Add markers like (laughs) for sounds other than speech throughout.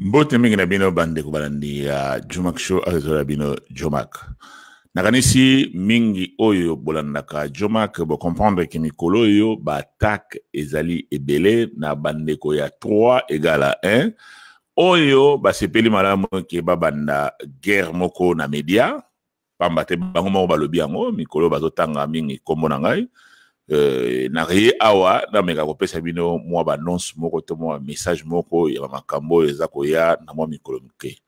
mbote mingi na bino bandeko balandi ya jomak show azozola bino jomak nakanisi mingi oyo bolandaka jomak bocomprendre ke mikolo oyo baattaque ezali ebele na bandeko ya 3 egala 1 oyo basepeli malamu ke babanda guerre moko na media pamba te bango moko balobi yango mikolo bazotanga mingi nkombo na ngai Euh, na reye awa nameka kopesa bino mwa baannonce moko to mwa message moko ya bamakambo oyo eza koya na mwa mikolo mike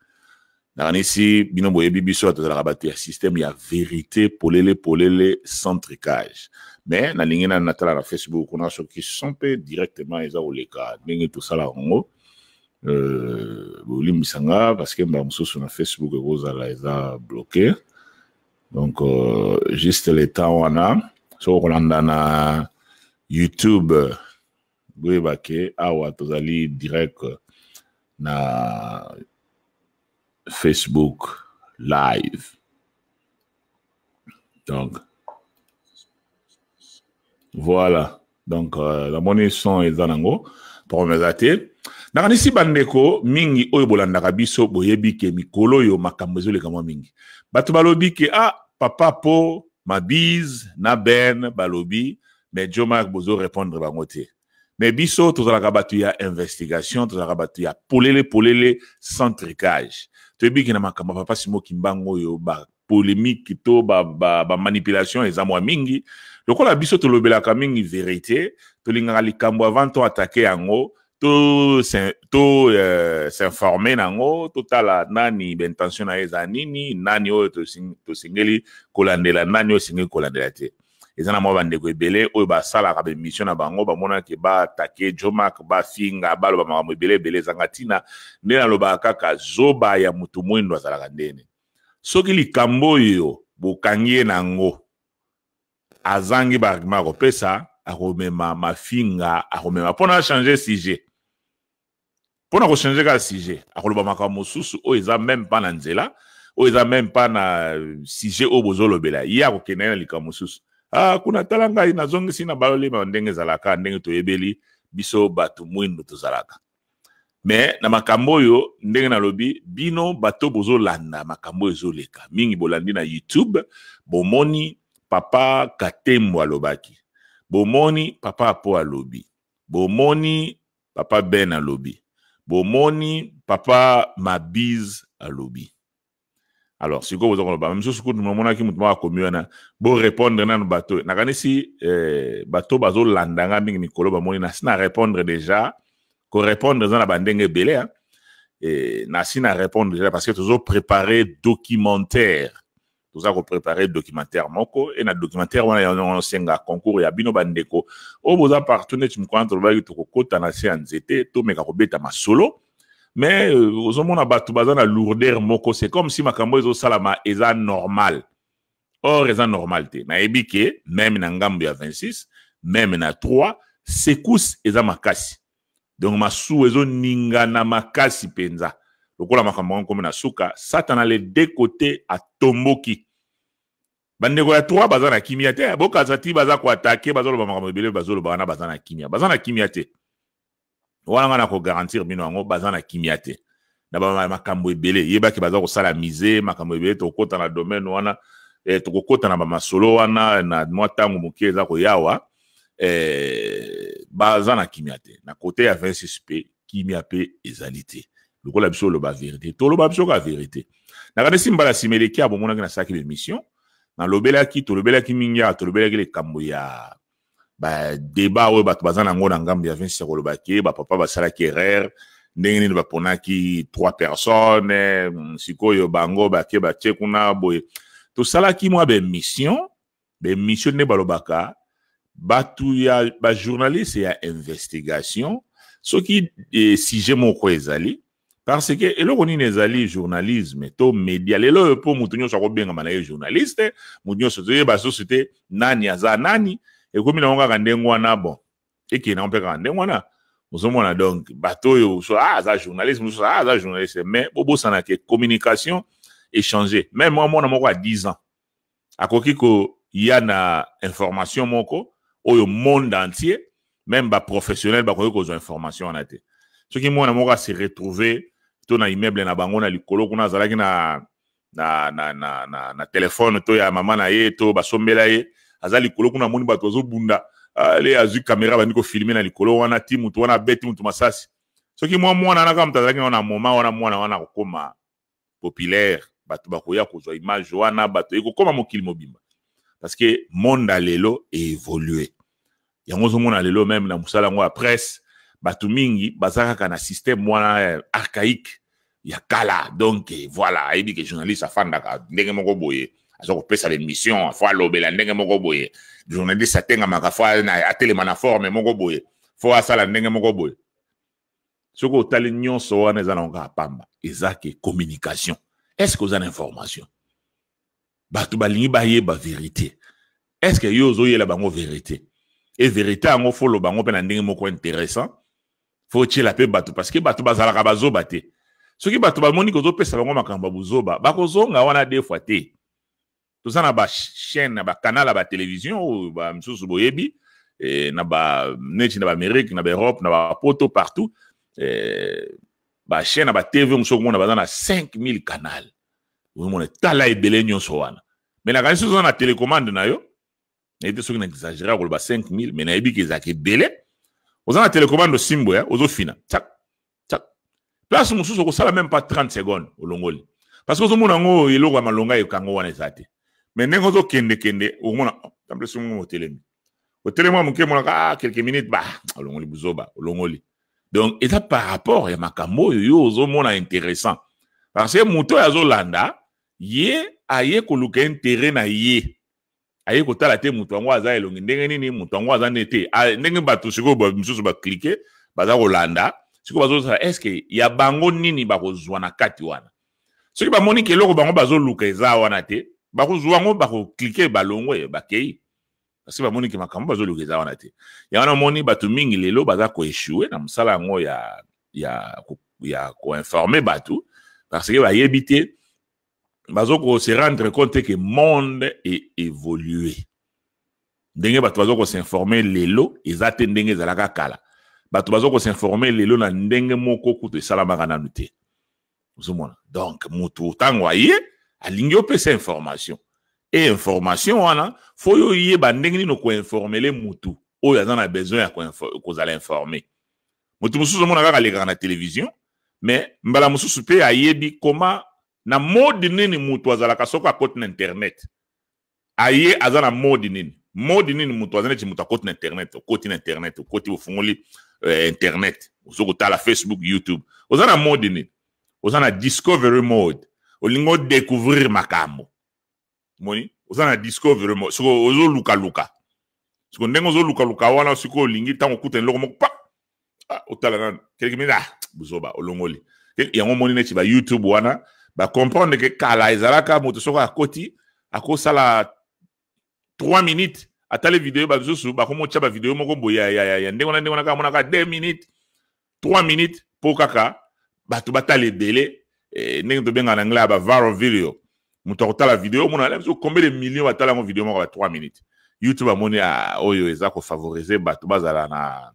nakanisi bino boyebi biso bato ezalaka bato ya systeme ya vérité polele polele sans tricage me nalingi na natala na facebook kuna soki son mpe directement eza koleka ndenge tosalaka yango euh, bolimbisa nga parceke mbala mosusu na facebook ekozala eza bloqué donc euh, juste le temps wana so kolanda na youtube boyeba ke awa tozali direct na facebook live donc voilà donc euh, namoni son eza nango problème eza te nakanisi bandeko mingi oyo bolandaka biso boyebi ke mikolo oyo makambo ezoleka mwa mingi bato balobi ke ah papa po mabize na berne balobi me jo mark bozo répondre bango te me biso tozalaka bato ya investigation tozalaka bato ya polele polele sans tricage toyebiki na makambo papa simo kimbango oyo bapolémike to bamanipulation ba, ba eza mwa mingi lokola biso tolobelaka mingi vérité tolingaka likambo avant to atake yango to to eh, s'informe nango totala nani intention na ye eza nini nani oyo tosengeli kolandela nani oyo esengeli kolandela te eza na mwa bandeko ebele oyo basalaka bemission na bango bamonaki batake jomak bafinga baloba makambo ebele ebele ezanga ntina nde nalobaka kaka zoba ya motu mwindo azalaka ndene soki likambo oyo bokangi ye nango azangi baargument akopesa akomema mafinga akomema mpona achange sujet mpona kochange kaka sujet akoloba makambo mosusu oyo eza meme mpa na nzela oyo eza meme mpa na euh, sujet oyo bozolobela ye akokende ye na likambo mosusu ah kuna tala ngai nazongisi na balolema ndenge ezalaka ndenge toyebeli biso bato mwindu tozalaka me na makambo oyo ndenge nalobi bino bato bozolanda makambo oyo ezoleka mingi bolandi na youtube bomoni papa katembo alobaki bomoni papa apo alobi bomoni papa ben alobi bomoni papa à alobi alors vous sikoyo bozakoloba me mosusu nous nomonaki moto moko akomi wana répondre nan bato si bateau eh, bato landanga mingi kolo ba moni na répondre déjà répondre dans hein. eh, na bandenge hein et na répondre déjà parce que préparer documentaire toza koprepare documentaire moko e na documentaire wana yanosenga concours ya bino bandeko oyo boza partout neti mokwana tolobaki tokokɔta na se ya nzete tomeka kobeta masolo mais euh, ozomona bato baza na lourdeur moko c'est comme si makambo ezosalama eza normal or eza normal te nayebi ke meme na ngambo ya 26 meme na 3 sekuse eza makasi donc masuwa ezoningana makasi mpenza lokola makambo yango nkomi na suka satana le de kote atomboki bandeko ya trois baza na kimia te bokanisa ti baza koatake bazoloba makambo ebele bazoloba wana baza na kimia baza na kimia te wana nga na kogarantir bino yango baza na kimia te na bamakambo ebele yebaki baza kosala mise makambo ebele tokokɔta na domaine wana eh, tokokɔta na bamasolo wana na mwa ntango moke eza koyawa eh, baza na kimia te na kote ya 26 mpe kimia mpe ezali te lokola biso oloba verite toloba biso ka verite nakanisi mbala simeleki abomonaki nasalaki lemission nalobelaki tolobelaki mingi awa tolobelaki likambo ya badeba oyo bato baza nango na ngambo ya vinsi ya kolobaki bapapa basalaki erreur ndenge nini baponaki trois personnes sikoyo bango bake batie kuna boye tosalaki mwa bemission bemission nde balobaka bato ya bajournaliste ya investigation soki eh, sujet moko ezali parce que on nini ezali journalisme to média, lelo oyo mpo moto nyonso akobengama na ye journaliste moto nyonso toyeba susu te nani aza nani ekomi nango kaka ndenge wana bon ekei nango mpe kaka ndenge wana ozomona donc bato oyo so ah aza journaliste mosusu ah ça journaliste mais n'a que communication échangée, même moi moi mwana moko ya 10 ans y a na information moko au monde entier même baprofessionnel bakoki kozwa information ce qui moi on mwana moko c'est retrouver to na immeuble na bango na likolo kuna azalaki na na na na na, na telefone to ya mama na ye to basombela ye aza likolo kuna amoni bato azobunda ale ah, azwi kamera bandi kofilme na likolo wana ti mutu wana abeti mutu masasi soki mwa mwana wana kaka mutu azalaki na moma wana mwana wana akokóma populaire bato bakoya kozwa image wana bato ekokóma mokili mobimba parce que monde alelo évolue yango ozomona lelo meme na mosala yango ya presse bato mingi baza kaka na systeme wana eh, archaïque ya kala donc voilà ayebi ke journaliste afandaka ndenge moko boye aza kopesa bemission afo alobela ndenge moko boye journaliste atengamaka fo atelema na forme moko boye fo asala ndenge moko boye soki otali nyonso wana eza nango kaka pamba eza ke communication est ce ke oza na information bato balingi bayeba vérité est ce ke yo ozoyela bango vérité e vérité yango foloba yango mpe na ndenge moko intéressant fo otyela mpe bato parce ke bato bazalaka bazoba te soki bato bamoni kozopesa bango makambo ya buzoba bakozonga wana de fois te toza na bachaîne na bacanal ya batelevizio oyo bamisusu boyebi eh, na baneti na baamérike na baeurope na bapoto partout eh, bachaîne ya batv mosu okomona baza na 5000 canal omona tala ebele nyonso wana me nakangi soki oza na télécommande na yo nayebi te soki na exagéré akoloba 5000 me nayebi ke ezalaka ebele oza na télécommande osimboya ozofina tak place au ça même pas 30 secondes au longoli parce que ozomona yango eloko ya malonga ekango wana eza kende mais ndenge ozokendekende omona tamplesi mongo otelemi otelemi ya moke mon a ah, quelques minutes ba longoli buzoba longoli donc et ça par rapport ya makambo oyo yo ozomona intéressant parce que mouto a azolanda ye aye koluka intérêt na ye aye ko talate, moto yango aza elongi ndenge nini moto yango aza nde te ndenge bato sikoyo ba bazar au landa sikoyo bazosala eske ya bango nini bakozwa na kati wana soki bamoni ke eloko bango bazoluka eza wana te bakozwa yango bakoklike balongo e bakei parceke bamoni ke makambo bazoluka eza wana te ya wana omoni bato mingi lelo baza koeshue na mosala yango ya, ya, ya koinforme bato parceke bayebi te bazokose rendre compte te ke monde e évolue ndenge bato bazokosinforme lelo eza te ndenge ezalaka kala bato baza kosinforme lelo na ndenge moko kutu esalamaka nanu te ozomona donc motu ntango aye alingi opesa information e information wana fo oyo oyeba ndenge nini koinformele motu oyo aza na besoin ya kozala informe motu mosusu omona kaka alekaka na télévision mais mbala mosusu mpe ayebi koma na mode nini motu azalaka soko akoti na internet aye aza na mode nini mode nini moto aza neti moto akoti na internet okoti na internet okoti bofungoli eh, internet ozokotala facebook youtube oza na mode nini oza na discovery mode olingi odécouvrir makambo moni oza na discovery mode soko ozolukaluka soko ndenge ozolukaluka wana sikoyo olingi ntango okutani eloko moko pa ah, otala nano keleki mini ah bozoba olongoli yango omoni neti bayoutube wana bacomprendre ke kala ezalaka moto soko akoti akosala 3 minutes atali video bazusu bakomo tya ba video moko boye ya ya ya ndenge na ndenge na kaka monaka 2 minutes 3 minutes po kaka bato batala ebele eh, ndenge tobengaka na anglais ya ba viral video moto akotala video omona la biso combien de millions batala yango video moko ba 3 minutes youtube amoni ah, oyo eza kofavorize bato bazala na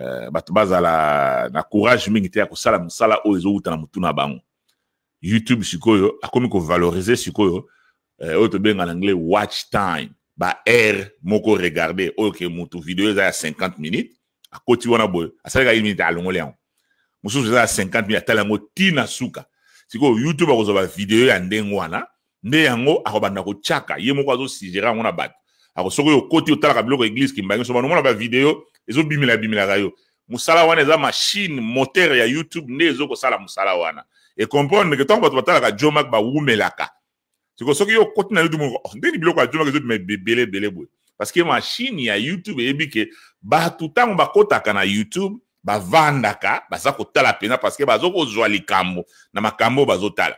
euh, bato bazala na courage mingi te ya kosala mosala oyo ezowuta na motu na bango youtube sikoyo akomi kovalorize sikoyo e, oyo eh, tobengaka na anglais watch time ba air moko regarder ok moto vidéo à 50 minutes a koti wana boy asali ka minute alongo moto mususu à 50 minutes atala moti tina suka Sigo youtube ba video ya ndengo wana ne yango akobanda kotiaka ye moko azosugere yango na kotio tala soki okoti otalaka biloko eglise kimbangi so banomona video, bimila bimila yo mosala wana eza machine moteur ya youtube nde ezokosala Et wana ekomprendre ke ntango bato batalaka ba wumelaka. siko soki yo koti na youtube moko oh, ndeni biloko ajomaka ezobimaebele ebele boye parceke mashine ya youtube eyebi ke bato ntango bakotaka na youtube bavandaka baza kotala mpenza parceke baza kozwa likambo na makambo oyo bazotala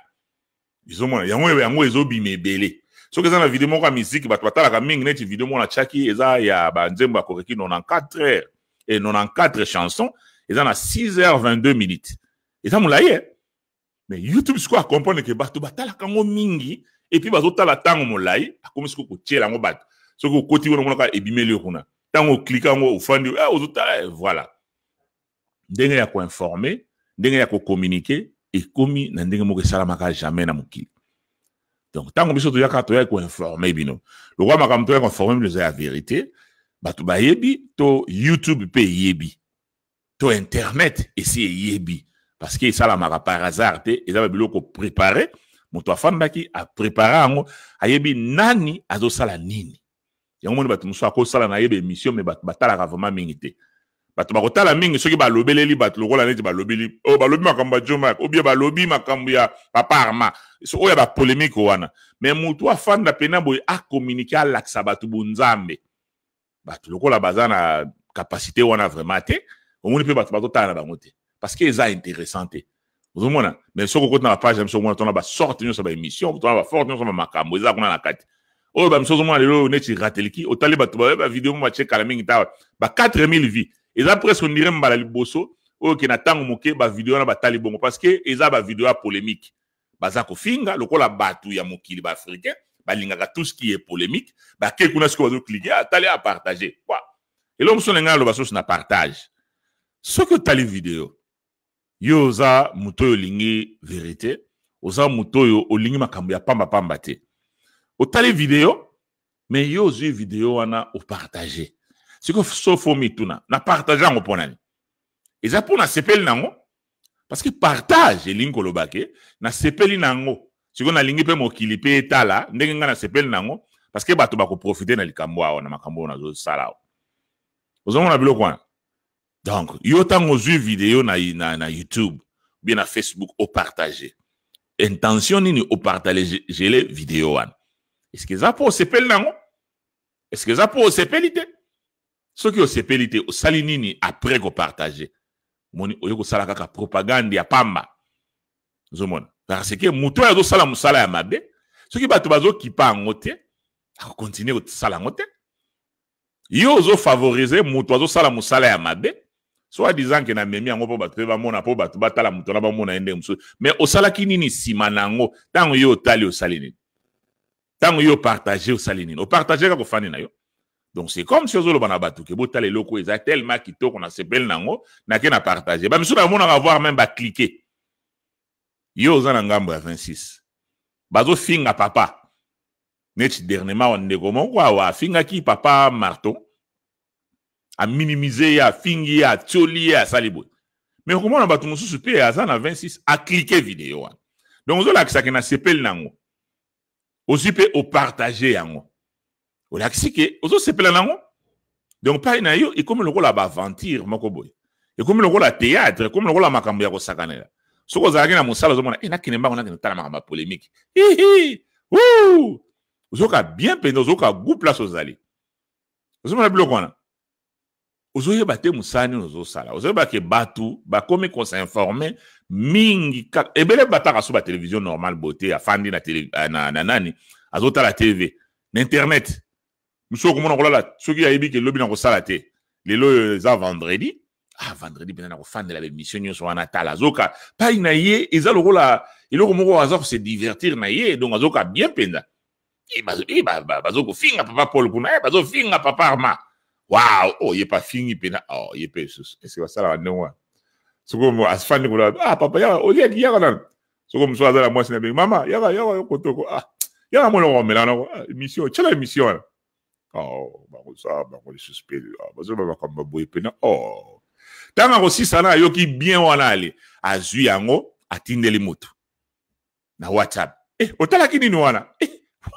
ezomona yango yango ezobima ebele soki eza na video moko ya misiki bato batalaka mingi neti video moko na tiaki eza ya banzembo ya koreki 94 heures et eh, 94 chanson eza na 6 heures 22 minutes eza molai e eh. mais youtube sikoyo acomprendre ke bato batalaka yango mingi epuis bazotala ntango molai akomi soki okotiela yango bato soki okoti wana omonaka ebimeli yo kuna ntango oklika yango ofandi ah, eh, ozotala eh, voilà ndenge ya koinforme ndenge ya kokommunike ekomi na ndenge moko esalamaka jamais na mokili donc ntango biso toyaka toyaki koinforme bino lokwa makambo toyaki koinforme bino eza ya verité bato bayebi to youtube mpe eyebi to internet esi eyebi parce que esalamaka par hasard te eza babiloko préparé moto afandaki a yango ayebi nani azosala nini yango moni bato mosusu akosala na me bato batalaka vraiment mingi te bato bakotala mingi soki balobeleli bato lokola neti balobeli oyo oh, balobi makambo ya jomak obie balobi makambo ya papa arma so oyo ya polemique wana me motu afanda pena boye akommunike alakisa bato bonzambe bato lokola baza na wana vraiment te omoni mpe bato bazotala na bango parce que eza intéressant ozomona me soki okoti na bapage na biso omona tona basorte nyonso ya baémission tona baforte nyonso ya bamakambo eza kuna na kati oyo bamiso ozomona lelo neti rateliki otali bato baye bavideo mo bacekala mingi ta ba 4000 vie eza presque ondire mbala liboso oyo okende na ntango moke bavideo wana batali bongo parce que eza bavideo ya polémique baza kofinga lokola bato ya mokili baafricain balingaka tout ce qui est polémique bake kuna sikoyo bazoklike atali apartage eloko moso na ngai aloba soso na partage soki otali video yo oza moto oyo olingi verité oza moto oyo olingi makambo ya pambapamba te otali video me yo ozwi video wana opartage siko sofomi tuna na partage yango mpo nani eza mpo nasepeli nango parce que partage elingi koloba ke nasepeli nango siko nalingi mpe mokili mpe etala ndenge ngai nasepeli nango parce que bato bakoprofite na likambo awa na makambo oyo nazosala awa ozomona biloko wana donc yo ntango ozwi video na, na, na youtube bien na facebook opartage intention nini opartagele video wana estce eza mpo osepeli nango estce eza mpo osepeli te soki osepeli te osali nini apres kopartage moni oyo kosala kaka propagande ya pamba ozomona parce ke moto oyo azosala mosala ya mabe soki bato bazokipa yango te akokontinue kosala yango te yo ozofavorize moto azosala mosala ya mabe soit disant que na memi yango pas bato bamona po bato batala moto bamona mais osalaki nini nsima na yango ntango yo otali osali nini ntango yo opartage osali nini na donc c'est comme si ozoloba na bato ke botala eloko eza tellement kitoko nasepeli na yango nake na partage bamisu bamonaka voir même baklike yo oza na ngambo ya 26 papa neti dernièrement ndeko moko awa afingaki papa marton aminimize ye afingi ye atioli ye asali boye me okomona bato mosusu mpe aza na 26 aklike video wana donc ozolakisaki na sepele nango ozwi mpe opartage yango olakisi ke ozosepela nango donc pai na yo ekomi lokola baaventure moko boye ekomi lokola théâtre ekomi lokola makambo ya kosakanela soki ozalaki na mosala ozomona e nakende mbango nakende tala makambo ya polémique hihi ozoyoka bien mpenza ozoyoka gu place ozali ozomona biloko wana ozoyeba te mosala nini ozosala ozoyeba ke bato bakomi informe, mingi kaka ebele raso so télévision, normal bote, afandi na, télé, ah, na, na nani la tv na internet la, okomona la. soki ayebi ke lobi na sala te Le oyo à vendredi ah vendredi mpenza na la la nyonso wana azoka pai na ye eza lokola eloko moko se divertir na donc azoka bien eh, eh, fin à papa paul kuna eh, fin à papa arma wow oh ye pa fingi pena oh ye pe ese basala bandengo wana soko mo asifani kula ah papa yaka olieki yaka nana soko mosuku azala mwasi na bengi mama yaka yaka yo kotoko ah yaka mwana okomela nako émission tyala émission wana oh bango sa bango lisuspele bazoba makambo boye pena oh ntango akosisana ayoki bien wana ale azwi yango atindeli motu na whatsapp eh otalaki nini wana eh,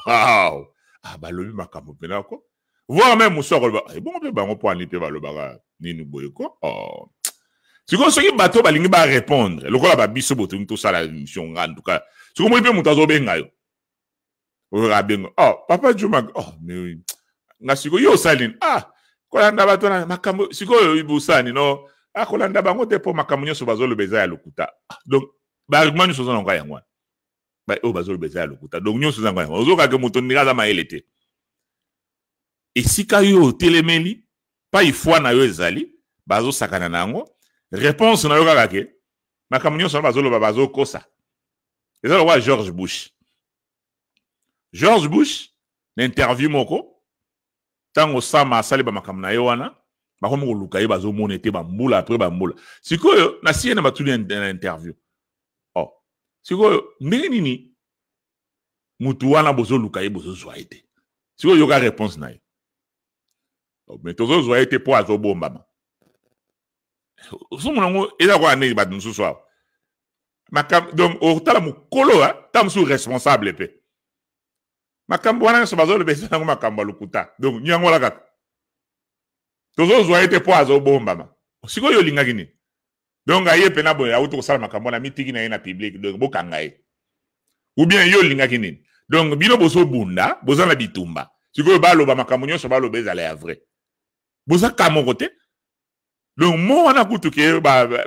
wow ah, balobi makambo mpena ko voire même mosoko aloba ebongo eh, mpe bango mpo ani mpe balobaka nini boye ko oh. sikoyo soki bato balingi barépondre lokola babiso botongi tosala émission nga en tout cas soki omoi mpe moto azobenga yo oabenga oh papa jumak oh mais nga sikoyo yo osali nini ah kolanda bato na makambo sikoyo bosala nini no ah kolanda bango te mpo makambo nyonso bazoloba eza ya lokuta donc baargument nyonso oza na ngai yango wana oyo oh, bazoloba eza ya lokuta donc nyonso eza ngai yango ozokaka moto ndenge aza mayele te esika oyo otelemeli pai foi na yo ezali bazosakana na yango réponse na yo kaka ke makambo nyonso wana bazoloba bazokosa eza lokwa george bush george bush na interview moko ntango sama asali bamakambo na ye wana bakomi koluka ye bazomona ete bambula apres bambula sikoyo nasiye na batuli na interview o oh, sikoyo ndenge nini mutu wana bozoluka ye bozozwa ye te sikoyo yoka réponse na ye me tozozwa ete mpo azobombama so monango eza kaka ndenge bato mosusu awa makambo donc otala mokolo ta mosusu responsable mpe makambo wana nyonso bazoloba eza nango makambo ya lokuta donc nyangola kaka tozozwa ete mpo azobombama sikoyo olingaki nini donc aye mpe na boye awuti kosala makambo wana mitiki na ye na publike donc bokanga ye ou bien ye olingaki nini donc bino bozobunda boza na bitumba sikoyo baloba makambo nyonso baloba ezala ya vrai boza kamoko te donc mo wana kutu ke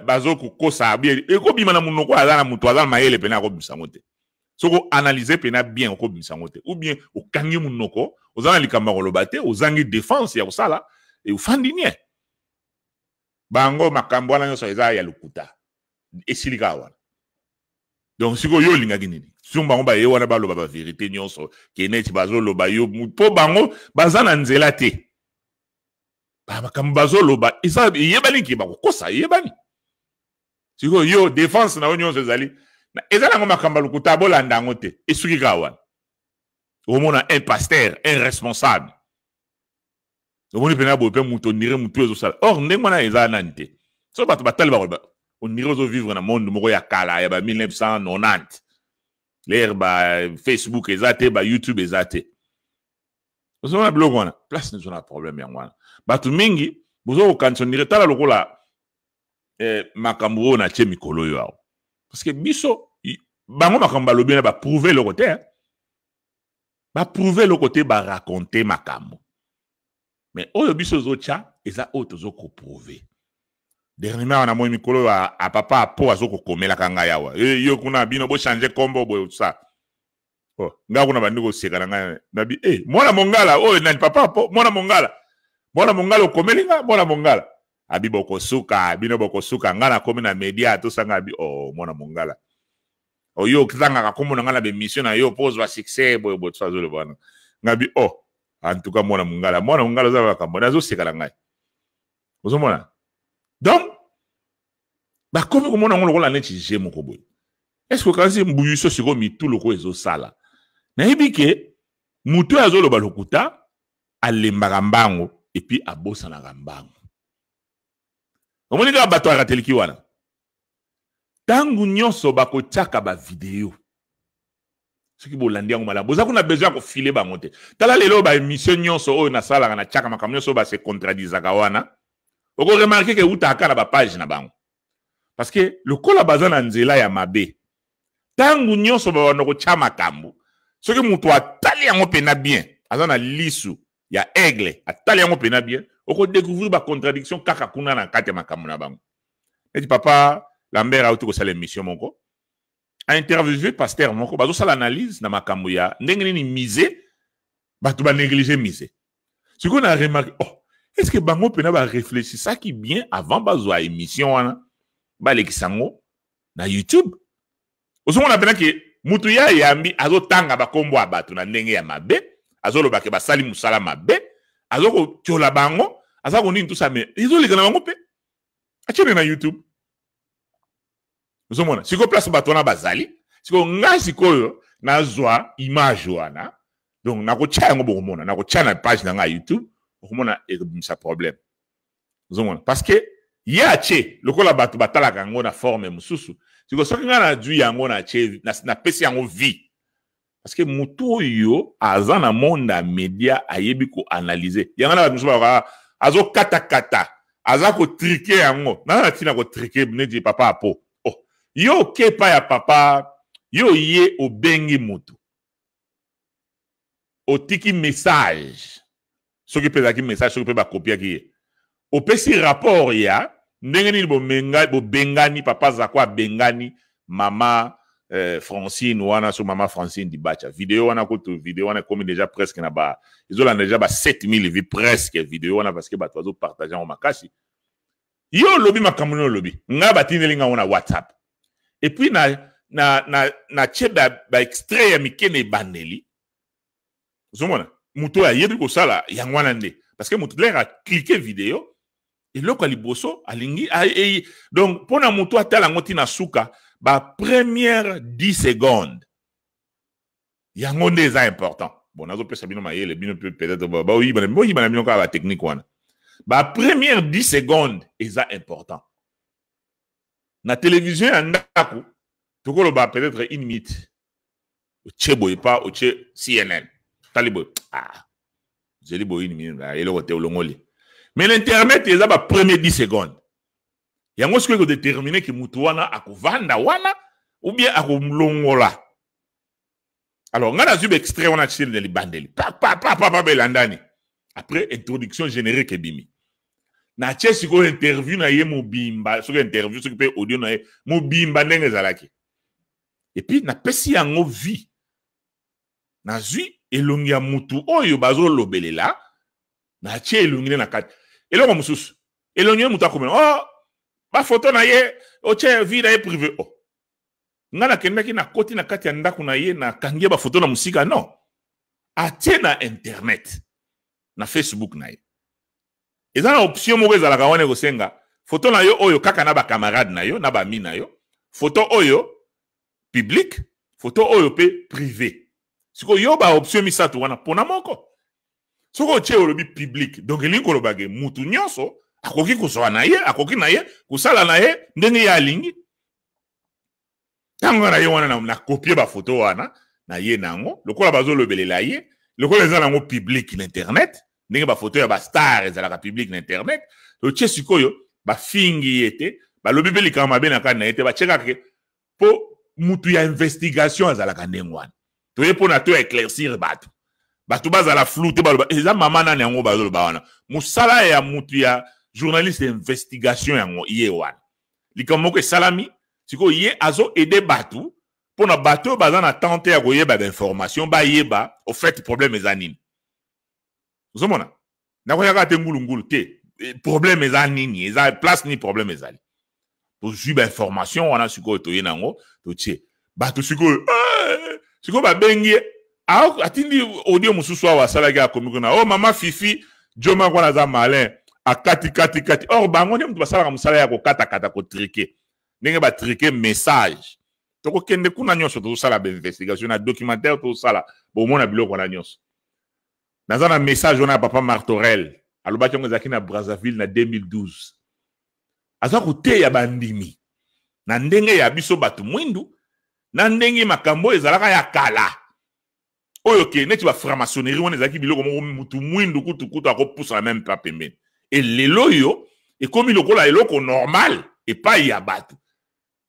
bazokokosa bien ekobima na monoko aza na moto aza na mayele pene akobimisa ngo te soki oanalyse pene bien okobimisa ngo te ou bien okangi monoko oza na likambo ya koloba te ozangi défense ya kosala e ofandi nie bango makambo wana nyonso eza ya lokuta esili kaka wana donc sikoyo yo olingaki nini soki bango baye wana baloba baverité nyonso ke neti bazoloba yo mpo bango baza na nzela te makambo bazoloba eza eyebani nkeba kokosa eyebani sikoyo yo défense na yo nyonso ezali eza nango makambo ya lokuta bolanda yango te esuki kaka wana omona un pasteur un responsable omoni mpena boye mpe moto ondire motu ezosala or ndenge wana eza nani te so bato batali bakoloba ondire ozovivre na monde moko ya kala ya ba 1990 lere ba facebook eza te ba youtube eza te ozomona biloko wana place nozona problème yango wana bato mingi bozokokanisa ondire tala lokola eh, makambo oyo natie mikolo oyo awa parceke biso bango makambo balobi na baprouve eloko te baprouve eloko te barakonte makambo me oyo biso ezotya eza oyo tozokoprouve dernièrement namoni mikolo oyo apapa apo azokokomelaka ngai awa eh, yo kuna bino bochange kombo boyosa oh, ngai kuna bandi koseka na ngai nabi hey, eh, mwana mongala oyo oh, nani papa apo mwana mongala mbona mongala okomeli nga mbona mongala abi bokosuka bino bokosuka nga nakomi na media atosanga abi o oh, mwana mongala oyo oh, okitangaka nkombo na nga na bemission na yo mpo ozwa succès boye boye toso azoloba wana nga bi o oh, antuka mwana mongala mwana mongala oza makambo nazoseka na ngai ozomona donc bakomi komona yango lokola neti je moko boye estce okanisi mbuyuso sikoyo mitulu okoyo ezosala nayebi ke motu oyo azoloba lokuta alembaka mbango epuis abosanaka mbangu omoni kaka bato akateliki wana ntango nyonso bakotiaka bavideo soki bolandi yango malamu boza kuna besoin ya kofile bango te tala lelo baémission nyonso oyo nasalaka na tiaka makambo nyonso oyo base contradisaka wana okoremarke ke utaka na bapage na bango parce que lokola baza na nzela ya mabe ntango nyonso babanda kotia makambo soki moto atali yango mpena bien aza na lisu ya aigle atali yango mpena bien okodécouvrir bacontradiction kaka kuna na kati ya makambo na bango neti papa lambert auti kosala émission moko ainterviewe paster moko bazosala analyse na makambo ya ndenge nini mise bato banéglige mise sikoyo na remarke oh est ce que bango mpena baréfléchisaki bien avant bazwa émission wana balekisa yango na youtube ozomona mpena ke motu ya yambi azotanga bakombo ya bato na ndenge ya mabe azoloba ke basali mosala mabe azokotiola bango aza konini tusa me ezoleka na bango mpe atiene na youtube ozomona sikoyo place bato wana bazali sikoyo ngai sikoyo nazwa image wana donc nakotia yango bokomona nakotia na page na ngai ya youtube okomona ekobimisa problème ozomona parce que ye atie lokola bato batalaka yango na forme mosusu sikoyo soki ngai nazwi yango napesi yango vie parceke motu oyo aza na monde ya media ayebi koanalyze yango na bato mosusu bakaka azokatakata aza kotrike yango nana na ntina kotrike neti papa apo oh. yo oke epai ya papa yo ye obengi motu otiki message soki mpe ezalaki message soki mpe bakopiaki ye opesi rapport ya ndenge nini bobengani papa zako abengani mama eh, francine wana so mama francine dibacha video wana kutu video wana komi deja presque na ba ezolanda deja ba 7000 vi presque video wana parce que bato bazopartage yango makasi yo olobi makambo nini olobi nga batindeli ngango na whatsapp et puis na na na na tie baextrait ba ya mike na ebandeli ozomona moto oyo ayebi kosala yango wana nde parce que moto lere aklike video eloko ya liboso alingi e, donc mpo na moto atala yango ntina suka bapremiere 10 seconde yango nde eza important bon nazopesa bino mayele bino mpe peut-être boyibana bino kaka batechnique wana bapremiere 10 seconde eza important na televizio ya ndako tokoloba peut-être une minute otie boye pa otie cnn tali boye ah zeli boye une minute eloko te olongoli mais l'internet eza bapremier 10 seconde yango sikoyo ekodetermine ke motu wana akovanda wana ou bien akomlongola alors ngai nazwi baextrait wana atiseli na libandeli papapapapa belandani après introduction générique ebimi natie sikoyo interview na ye mobimba soki interview soki mpe audio na ye mobimba ndenge ezalaki epuis napesi yango vie nazwi elongi ya motu oyo bazolobelela natie elongi nde na kati eloko mosusu elongi ye motu akomela o oh, bafoto na ye otya vi na ye prive o oh. nga nakendaki nakoti na kati ya ndako na ye nakangi ye bafoto na mosika non atie na internet na facebook na ye eza na option moko ezalaka wana ekosenga foto na yo oyo kaka na bacamarade na yo na bami na yo foto oyo publique foto oyo mpe privé sikoyo yo baoption misato wana mpona moko soki otie olobi publique donc elingi kolobake mutu nyonso akoki kozwa na ye akoki na ye kosala na ye ndenge ye alingi ntango na ye wana nakopie bafoto wana na ye na yango lokola bazolobelela ye lokola eza nango publike na internet ndenge bafoto ya bastar ezalaka publike na internet totie sikoyo bafingi ye te balobi mpe likambo mabe na kani na ye te batiekaka mpo mutu ya investigation azalaka ndenge wana toye mpona to éclaircir bato bato bazala flou te baloba eza mama nani yango bazoloba wana mosala ya mutu ya journaliste investigation yango ye wana likambo moko esalami sikoyo ye azo aide bato mpo na bato oyo baza na temps te ya koyeba bainformation bayeba au fait problème eza nini ozomona nakoya kaka te ngulungulu te e, problème eza nini eza place nini problème ezali tozwi bainformation wana sikoyo toye nango totie bato sikoyo eh, sikoyo babengi ye atindi audio mosusu awa asalaki akomi kuna o oh, mama fifi jomako wana aza malin akatikatikati or bango nde moto basalaka mosala ya kokatakata kotrike ndenge batrike message tokokende kuna nyonso tozosala bainvestigation na documentaire tozosala bomona biloko wana nyonso naza na message wana ya papa martorel alobaki yango ezalaki na brazzaville na 2012 aza koteya bandimi na ndenge ya biso bato mwindu na ndenge makambo oyo ezalaka ya kala oyo ke neti baframasonnerie wana ezalaki biloko moko motu mwindu kutukutu akopusa na meme pa pembeni elelo oyo ekomi lokola eloko normal epai ya bato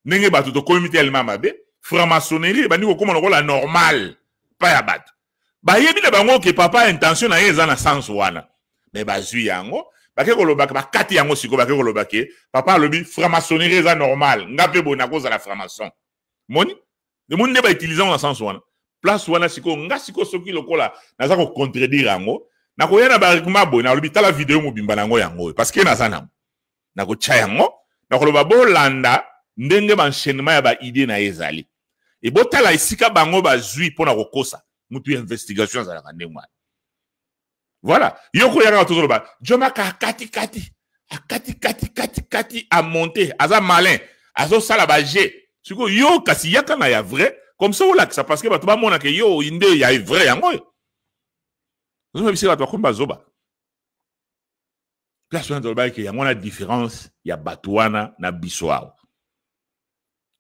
ndenge bato tokomi telema mabe franc-maçonnerie ebandi kokóma lokola normal epai ya bato bayebi na bango ke papa intention na ye eza na sens wana me bazwi yango bake koloba ke bakati yango sikoyo bake koloba ke papa alobi franc-maçonnerie eza normal nga mpe boye nakozala franc-maçon moni emoni nde bautilize yango na sens wana place wana sikoyo nga sikoyo soki lokola naza kocontredire yango nakoya na baargument boye nalobi tala video mobimba nango yango parce ke naza nango nakotya yango nakoloba bolanda ndenge baenchaînement ya baide na ye ezali e botala esika bango bazwi mpo na kokosa motu ya investigation azalaka ndenge wana voilà yo koyangaka tozoloba jomaka akatikati akatikatikatikati amonte aza malin azosala baje sikoyo yo kasi yaka na ya vrai comme ça olakisa parce ke bato bamonake yo nde ya vrai yango oyo nozobisa bato bakomi bazoba place wana tolobaki ke yango wana différence ya bato wana na biso awa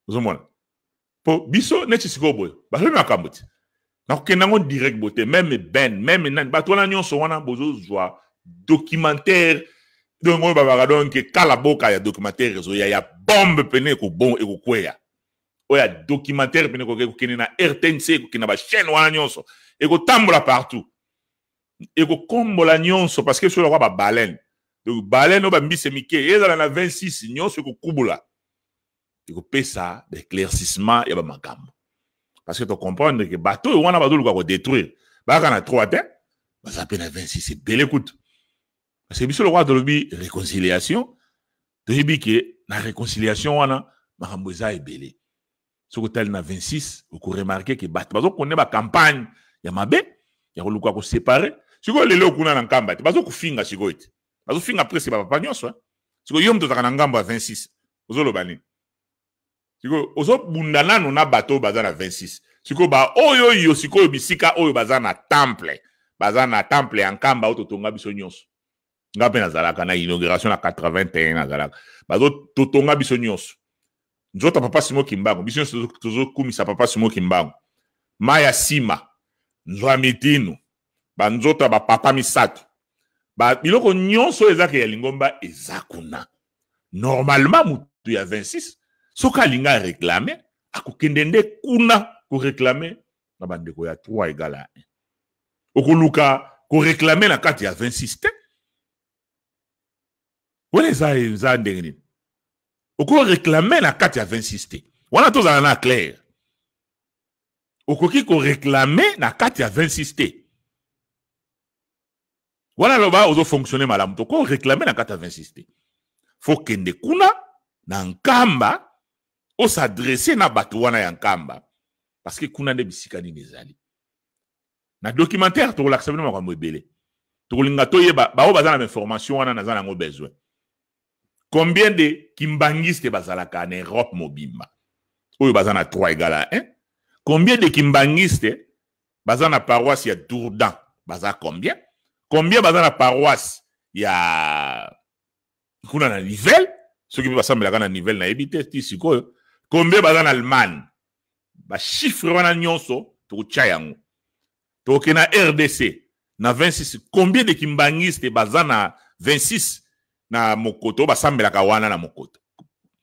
ozomona mpo biso neti sikoyo boye balobi makambo ti nakokenda yango direct bo te meme ben meme nani bato wana nyonso wana bozozwa documentaire donc oyo babaka donke kala boka ya documentaire ezoya ya bombe pene ekokweya oyo ya documentaire pene ekokende na rtnc ekokende na bachaine wana nyonso ekotambola partout ekokombola nyonso parceke so lokwa babalene donc balene oyo bambisi mike ezala na 26 nyonso ekokubula ekopesa baéclaircissement ya bamakambo parceke tocomprendre ke bato oyo wana bazoluka kodétruire baka na 3 te baza mpe na 26 ebele kutu parceke biso lokwa tolobi réconciliation toyebi ke na réconciliation wana makambo eza ebele soki otali na 26 okoremarke ke bato bazokonde bacampagne ya mabe ya koluka kosépare sikoyo lelo okuna na nkamba te bazokofinga sikoyo te bazofinga preske bapapa nyonso sikoyo yo moto ozaka na ngambo ya 26 ozoloba nini sikoyo ozobunda nano na bato oyo baza na 26 sikoyo baoyo yo sikoyo bisika oyo baza na temple baza na temple ya nkamba oyo totonga biso nyonso nga mpe nazalaka na inauguration na 81 nazalaka bazototonga biso nyonso nzota papa simoki mbango biso nyonso tozokumisa papa simoki mbango ma ya nsima nzwa mitinu banzoto ya bapapa misato ba, biloko nyonso ezaka ya lingomba eza kuna normalement motu ya 26 soki alinga areklame akokende nde kuna koreklame na bandeko ya 3 egala ya 1 okoluka koreklame na kati ya 26 te wana eza eza ndenge nini okoreklame na kati ya 26 te wana tozala na claire okoki koreklame na kati ya 26 te wana loba ozofonctionne malamu toko réclame na kati ya 26 te fokende kuna na nkamba osadrese na bato wana ya nkamba parce que kuna nde bisika nini ezali na documentaire tokolakisa bino makambo ebele tokolinga toyeba baoyo baza na bainformation wana naza nango besoin combien de kimbangiste bazalaka na europe mobimba oyo baza na 3 egala 1 combien de kimbangiste baza na paroisse ya dourdan baza combien combien baza na paroisse ya kuna na nivele soki mpe basambelaka na nivele nayebi te ti sikoyo combien baza na allemagne bashifre wana nyonso tokotya yango tokokende na rdc na 26 combien de kimbangiste baza na 26 na mokoto basambelaka wana na mokoto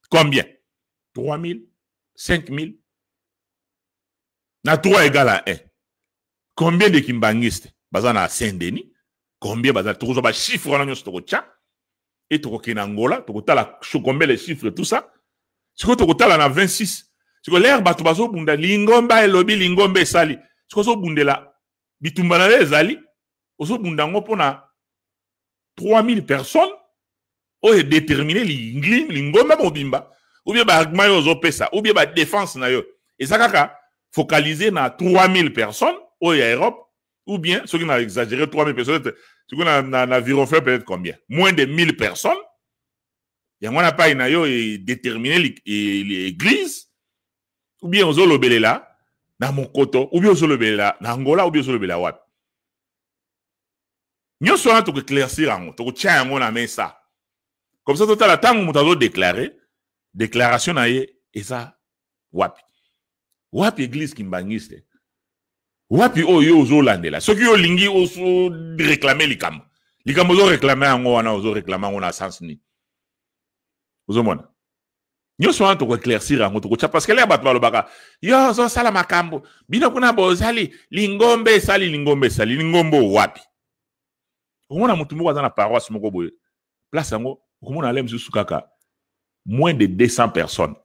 combien 3000 5000 na 3 egal à 1 combien de kimbangiste baza na saint denis combien bazali tokozwa bachiffre wana Et tu e en angola la combien les chiffres tout ça sikoyo là na 26 sikoyo lere bato bazobunda lingomba elobi lingomba esali Bunda là, bitumba na nde Au Bunda yango a 3000 personnes déterminé edétermine lingomba mobimba ou bien baargument oyo pesa ou bien défense na yo ça, kaka focalisé na 3000 personnes y europe Ou bien, ceux qui n'ont exagéré 3000 personnes, ceux qui n'ont vironflé peut-être combien Moins de 1000 personnes. yango wana pai na yo edétermine l'église ou bien ozolobelela na mokoto ou bien ozolobelela na angola ou bien ozolobelela wapi nyonso wana tokoclaircir yango tokotya yango na mesa comme ça totala ntango moto azodeklare déclaration na ye eza wapi wapi église kimbangiste wapi oyo les soki les camps likambo likambo ozoreklame yango wana ozoreklame yango na sens nini ozomona nyonso wana tokoeclaircir yango que les ya bato balobaka yo ozosala makambo bino kuna bozali lingombe sali lingombe sali, lingombe wapi okomona motu moko aza na paroisse moko boye place yango okomona ale mosusu moins de 200 personnes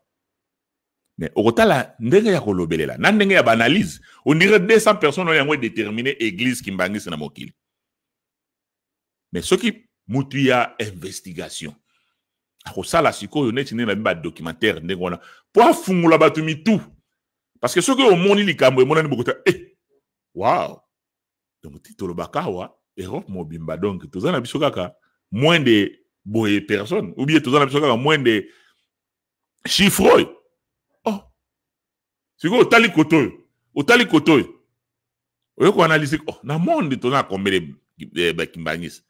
me okotala ndenge ya kolobelela na ndenge ya baanalyse ondire 200 personnes oyo yango edétermine église kimbangisi na mokili me soki mutu ya investigation akosala sikoyo neti ndenge na bi badocumentaire ndenge wana mpo afungula bato mitu parce que soki omoni likambo emonani bokota e eh, wow donc ti tolobaka awa europe mobimba donc toza na biso kaka moins de boye personne ou bien toza na biso kaka moins de chiffre oyo sikoyo otali kote oyo otali kote oyo oyoki koanalyse oh, na monde toza na combien de eh, bakimbangisi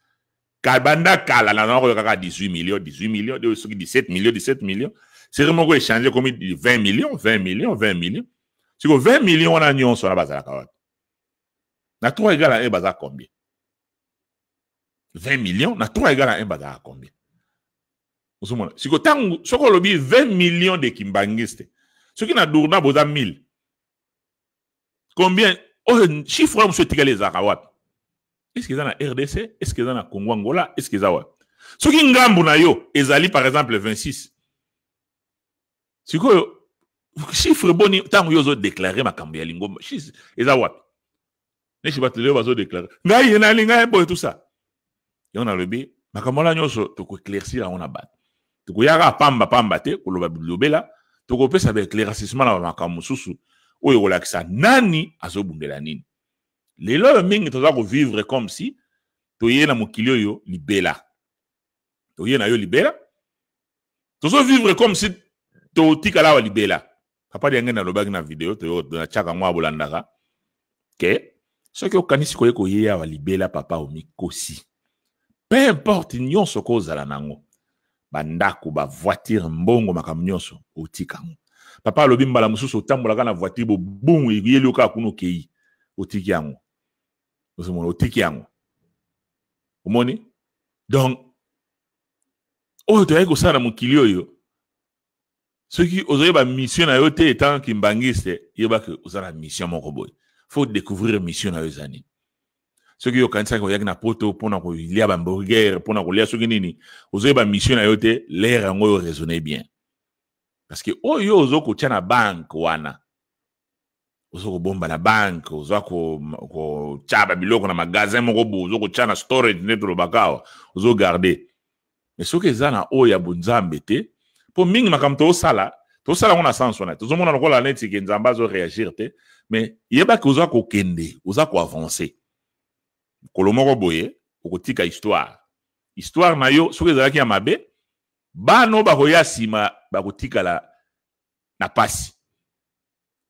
kabanda kala na zanga koyoka kaka 18 million 18 million de soki 17 million 17 million seri moko échange ekomi 20 million 20 million 20 million sikoyo 20 million wana nyonso wana bazalaka wapi na 3 egal na 1 baza combien 20 million na 3 egal na 1 bazalaka combien ozomona sikoyo ntango soki olobi 20 million de kimbangisi te soki na durna boza 1000 combien oyo oh, chiffre wana mosusu etikali ezalaka wapi estce eza na rdc estce eza na congo angola estce eza wapi soki ngambu na yo ezali par exemple 26 sikoyo chiffre boni ntango yo ozodeklare makambo ya lingomba eza wapi neti bato lelo bazodeklare ngai ye nalinga ye boye tusa yango nalobi makambo wana nyonso tokoeclaircir yango na bato tokoyaka pamba pamba te koloba bilobela tokopesa baéclaircissement na bamakambo mosusu oyo kolakisa nani azobundela nini lelo oyo mingi toza kovivre comme si toye na mokili oyo libela toye na yo libela tozovivre comme si totikala awa libela papa liange nalobaki na video tonatyaka yango abolandaka ke soki okanisi koye koyeya awa libela papa omikosi pe importe nyonso kozala nango bandako bavoitire mbongo makambo nyonso otika yango papa alobi mbala mosusu otambolaka na voitire bobongo eyeli yo kaka kuna okei otiki yango ozomona otiki yango omoni donc oyo toyaki kosala na mokili oyo soki ozoyeba mission na yo te etanki mbangiste yebaki oza na mission moko boye faut découvrir mission na yo eza nini soki yokanisaki oyaki na poto mpona kolia bamburger mpona kolia soki nini ozoyi bamission na yo te lere yango oyo raisonne bien parceke oyo ozokotia na banke wana ozokobomba na banke oza kotya babiloko na magasin moko bo ozokotya na storage nde tolobaka awa ozogarde mais soki eza na oyo ya bonzambe te mpo mingi makambo tozosala tosala yango na sens wana tozomona lokola neti ke nzambe azoreagir te mais yebaki oza kokende oza koavance mokolo moko boye okotika histoire histoire na yo soki ezalaki ya mabe bano bakoya nsima bakotikala na pasi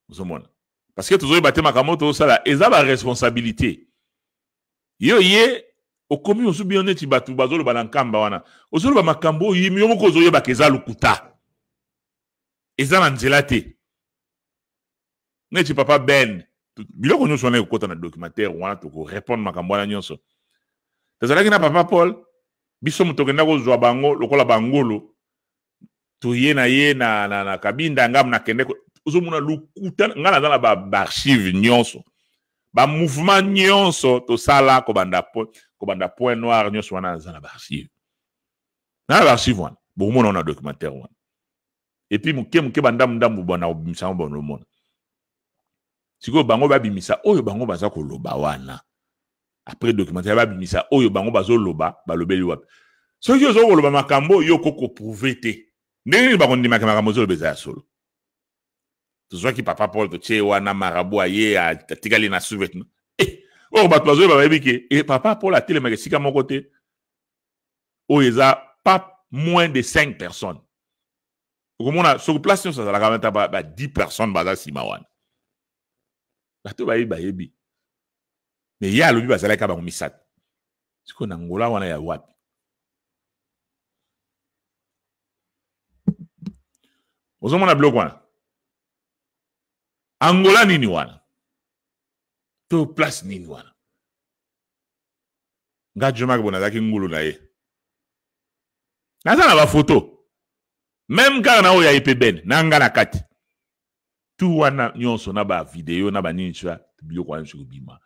ozomona parceke tozoyeba te makambo tozosala eza baresponsabilité yo ye okomi ozobino neti bato bazoloba na nkamba wana ozoloba makambo oyo yo moko ozoyebaka eza lokuta eza na nzela te neti papa ben biloko nyonso wana ekokɔta na documentaire wana tokorépondre makambo wana nyonso tozalaki na papa paul biso moto okenda kozwa bango lokola bangolo toye na ye na, na, na kabinda ngamu nakende ozomona lokuta nga naza na baarchive ba nyonso bamouvement nyonso tosala kobanda kobanda point noir nyonso wana naza na baarchive na baarchive wana bokomona wana documentaire wana epuis moke moke bandambu ndambu bana obimisango bana omona sikoyo bango babimisa oyo bango baza koloba wana après documentaire babimisa oyo bango bazoloba balobeli wapi soki ozo koloba makambo oyo okokoprouve te ndenge nini bakondimaka makambo ozoloba eza ya solo tozwaki papa paul totie wana marabu aye atikali na souvetement eh, oyo bato bazoyeba bayebi ke e papa paul atelemaka esika moko te oyo eza pas moins de 5 personnes okomona soki place nyonso azalaka mata ba 10 personnes baza nsima wana bato bayebi bayebi me ye alobi bazalaki kaka bango misato sikoyo na ngola wana ya wapi ozomona biloko wana angola nini wana to place nini wana nga jomak bo nazalaki ngulu na ye naza na bafoto meme kaka na oyo ya ye mpe bene na nga na kati tu wana nyonso na bavideo na banini ti biloko wana nyonso ekobima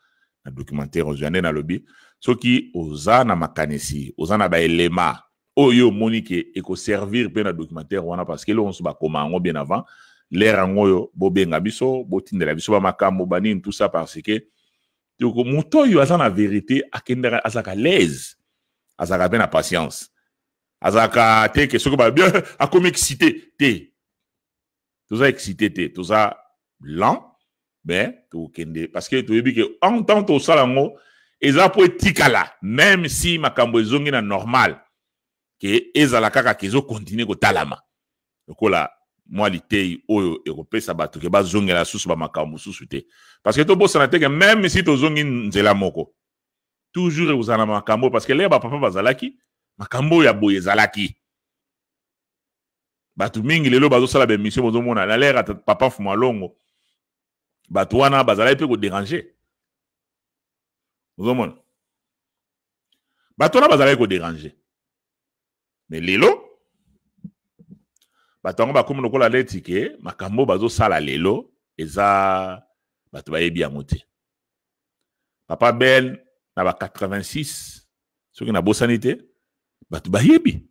na documentaire ozwa nde nalobi soki oza na makanisi oza na baelema oyo omoni ke ekoservir mpe na documentaire wana parceke eloko nyonso bakoma yango bien avant lere yango oyo bobenga biso botindela biso bamakambo banini tout ça parceke moto oyo aza na vérité akendaka azalaka lase azalaka mpe na patience azalaka te ke soki babia (laughs) akomi excité te toza excité te toza lent me tokende parceke toyebi ke en tant tosala yango eza mpo etikala meme si makambo ezongi na normal ke ezala kaka ke ezokontinue kotalama lokola mwa litei oyo ekopesa bato ke bazongela lisusu bamakambo mosusu te parceke tobosana te ke meme si tozongi nzela moko toujours ekozala na makambo parceke lere bapapa bazalaki makambo oyo ya boye ezalaki bato mingi lelo bazosala bemission bozomona na lere ata papa mfuma longo bato wana bazalaki mpe koderange ozomona bato wana bazalaki koderange me lelo bato yango bakomi lokola neti ke makambo bazosala lelo eza bato bayebi yango te papa bel na ba 86 soki nabosani te bato bayebi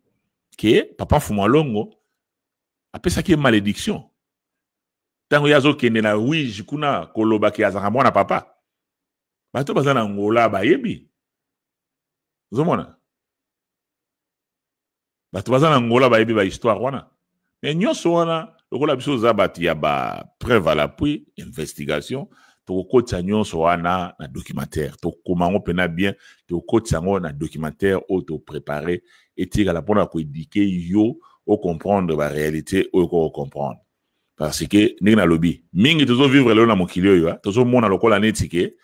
ke papa mfuma longo apesaki ye malédiction ntango ye azokende na wige kuna kolobaki azalaka mwana papa bato baza na ngola bayebi ozomona bato baza na ngola bayebi bahistoire wana me nyonso wana lokola biso oza bato ya bapreuve à l'appui investigation tokokotisa nyonso wana na documentaire tokokoma yango mpena bien tokokotisa yango na documentaire oyo toprépare etikala mpona koedike yo okomprendre barealité oyo okookomprendre parce que ndenge nalobi mingi tozovivre lelo na mokili oyo ah, tozomona lokola neti ke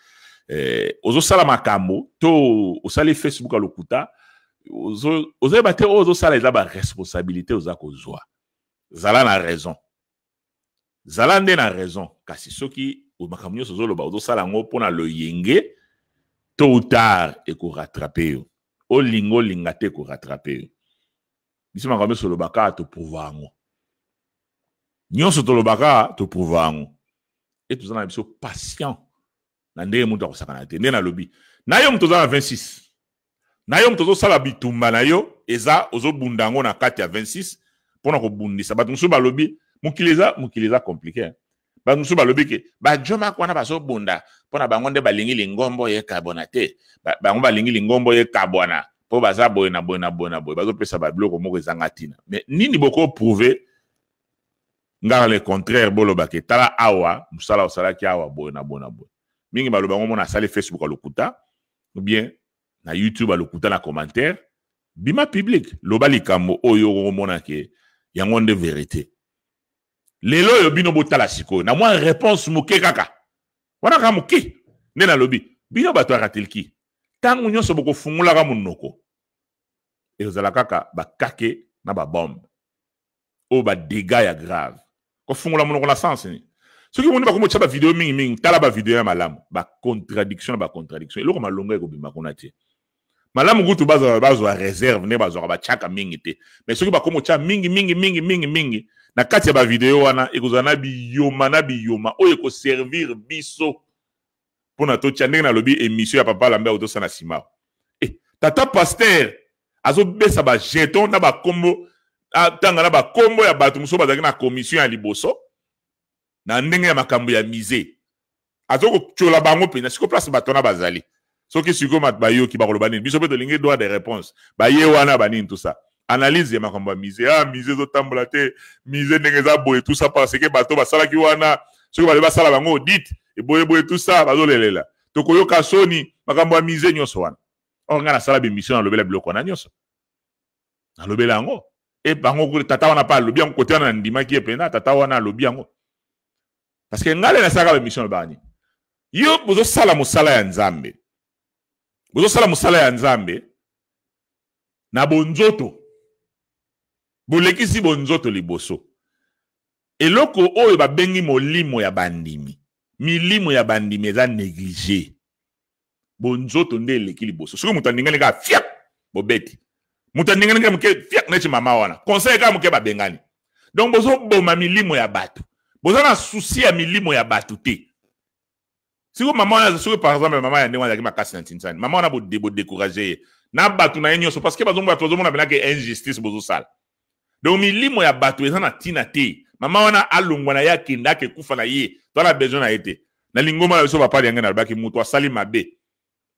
eh, ozosala makambo to osali facebook ya lokuta ozoyeba te oyo ozosala eza baresponsabilité oza kozwa zala na raison zala nde na raison kasi soki makambo nyonso ozoloba ozosala yango mpona loyenge to utard ekorattrape yo olinga olinga te ekorattrape yo biso makambo nyonso tolobaka toprouva yango nyonso tolobaka toprouva yango e toza na biso patient na ndenge moto akosakana te nde nalobi na yo moto oza na 26 na yo moto ozosala bitumba na yo eza ozobunda yango na kati ya 26 mpona kobundisa bato mosusu balobi mokili eza mokili eza komplike bato mosusu balobi ke bajomak wana bazobunda mpona bango nde balingi lingombo yekabwana te bango balingi lingombo yekabwana mpo baza boye na boye na boye na boye bazopesa babiloko moko ezanga ntina me nini bokoprouve ngaka le contraire bolobaka etala awa mosala osalaki awa boye na boye na boye mingi baloba yango mona asali facebook alokuta ou bien na youtube alokuta na commentaire bima public loba likambo oyo okomona ke yango nde verité lelo oyo bino botala sikoyo na mwa réponse moke kaka wana kaka moke nde nalobi bino bato ya ratelki ntango nyonso bokofungolaka monoko ekozala kaka bakake na babombe oyo badega ya grave kofungola monoko na sanse nini soki moni bakomi otya bavideo mingimingi tala bavideo ya malamu bacontradiction na bacontradiction eloko malongo ekobima kuna te malamu kutu bazwa bazwa reserve nde bazwaka batyaka mingi te me soki bakomi otya mingi mingi mingi mingi mingi na kati ya bavideo wana ekozala na biyoma na biyoma oyo ekoservir biso mpo na totya ndenge nalobi émission ya papa lambe otosala nsima eh, tata paster azobesa bajeton na bakombo ntanga na bakombo ya bato mosusu bazalaki na commission ya liboso na ndenge ya makambo ya mise azokotyola bango mpenza siko place bato wana bazali soki sikoyo bayoki bakoloba nini biso mpe tolingi droit de réponse baye wana banini tusa analyse ya makambo ya mise ah mise ezotambola te mise ndenge eza boye tusa parce ke bato basalaki wana soki bale basala bango audite eboyeboye tout ça bazolelela tokoyoka soni makambo ya mise nyonso wana or ngai nasala bemission nalobela biloko wana nyonso nalobela yango e bango tata wana mpe alobi yango kote wana nandimaki ye mpena tata wana alobi yango parce que ngai le nasalaka bemission nalobaka nini yo bozosala mosala ya nzambe bozosala mosala ya nzambe na bonzoto bolekisi bonzoto liboso eloko oyo babengi molimo ya bandimi milimo ya bandimi eza néglige bonzoto nde eleki liboso soki moto andingani kaka fiak bobeti moto andingani kaka moke fiak neti mama wana conseil kaka moke babengani donc bozoboma milimo ya bato boza na susi ya milimo ya bato te siko mama wana soki par exemple mama ya ndenge wana ezalaki makasi na ntinisani mama wana bodécourage ye na bato na ye nyonso parce ke bazomona bazomona penake injustice bozosala donc milimo ya bato eza na ntina te mama wana alongwa na ye akende akekufa na ye to ala besoin na ye te na lingomba na biso bapali yange nalobaki moto asali mabe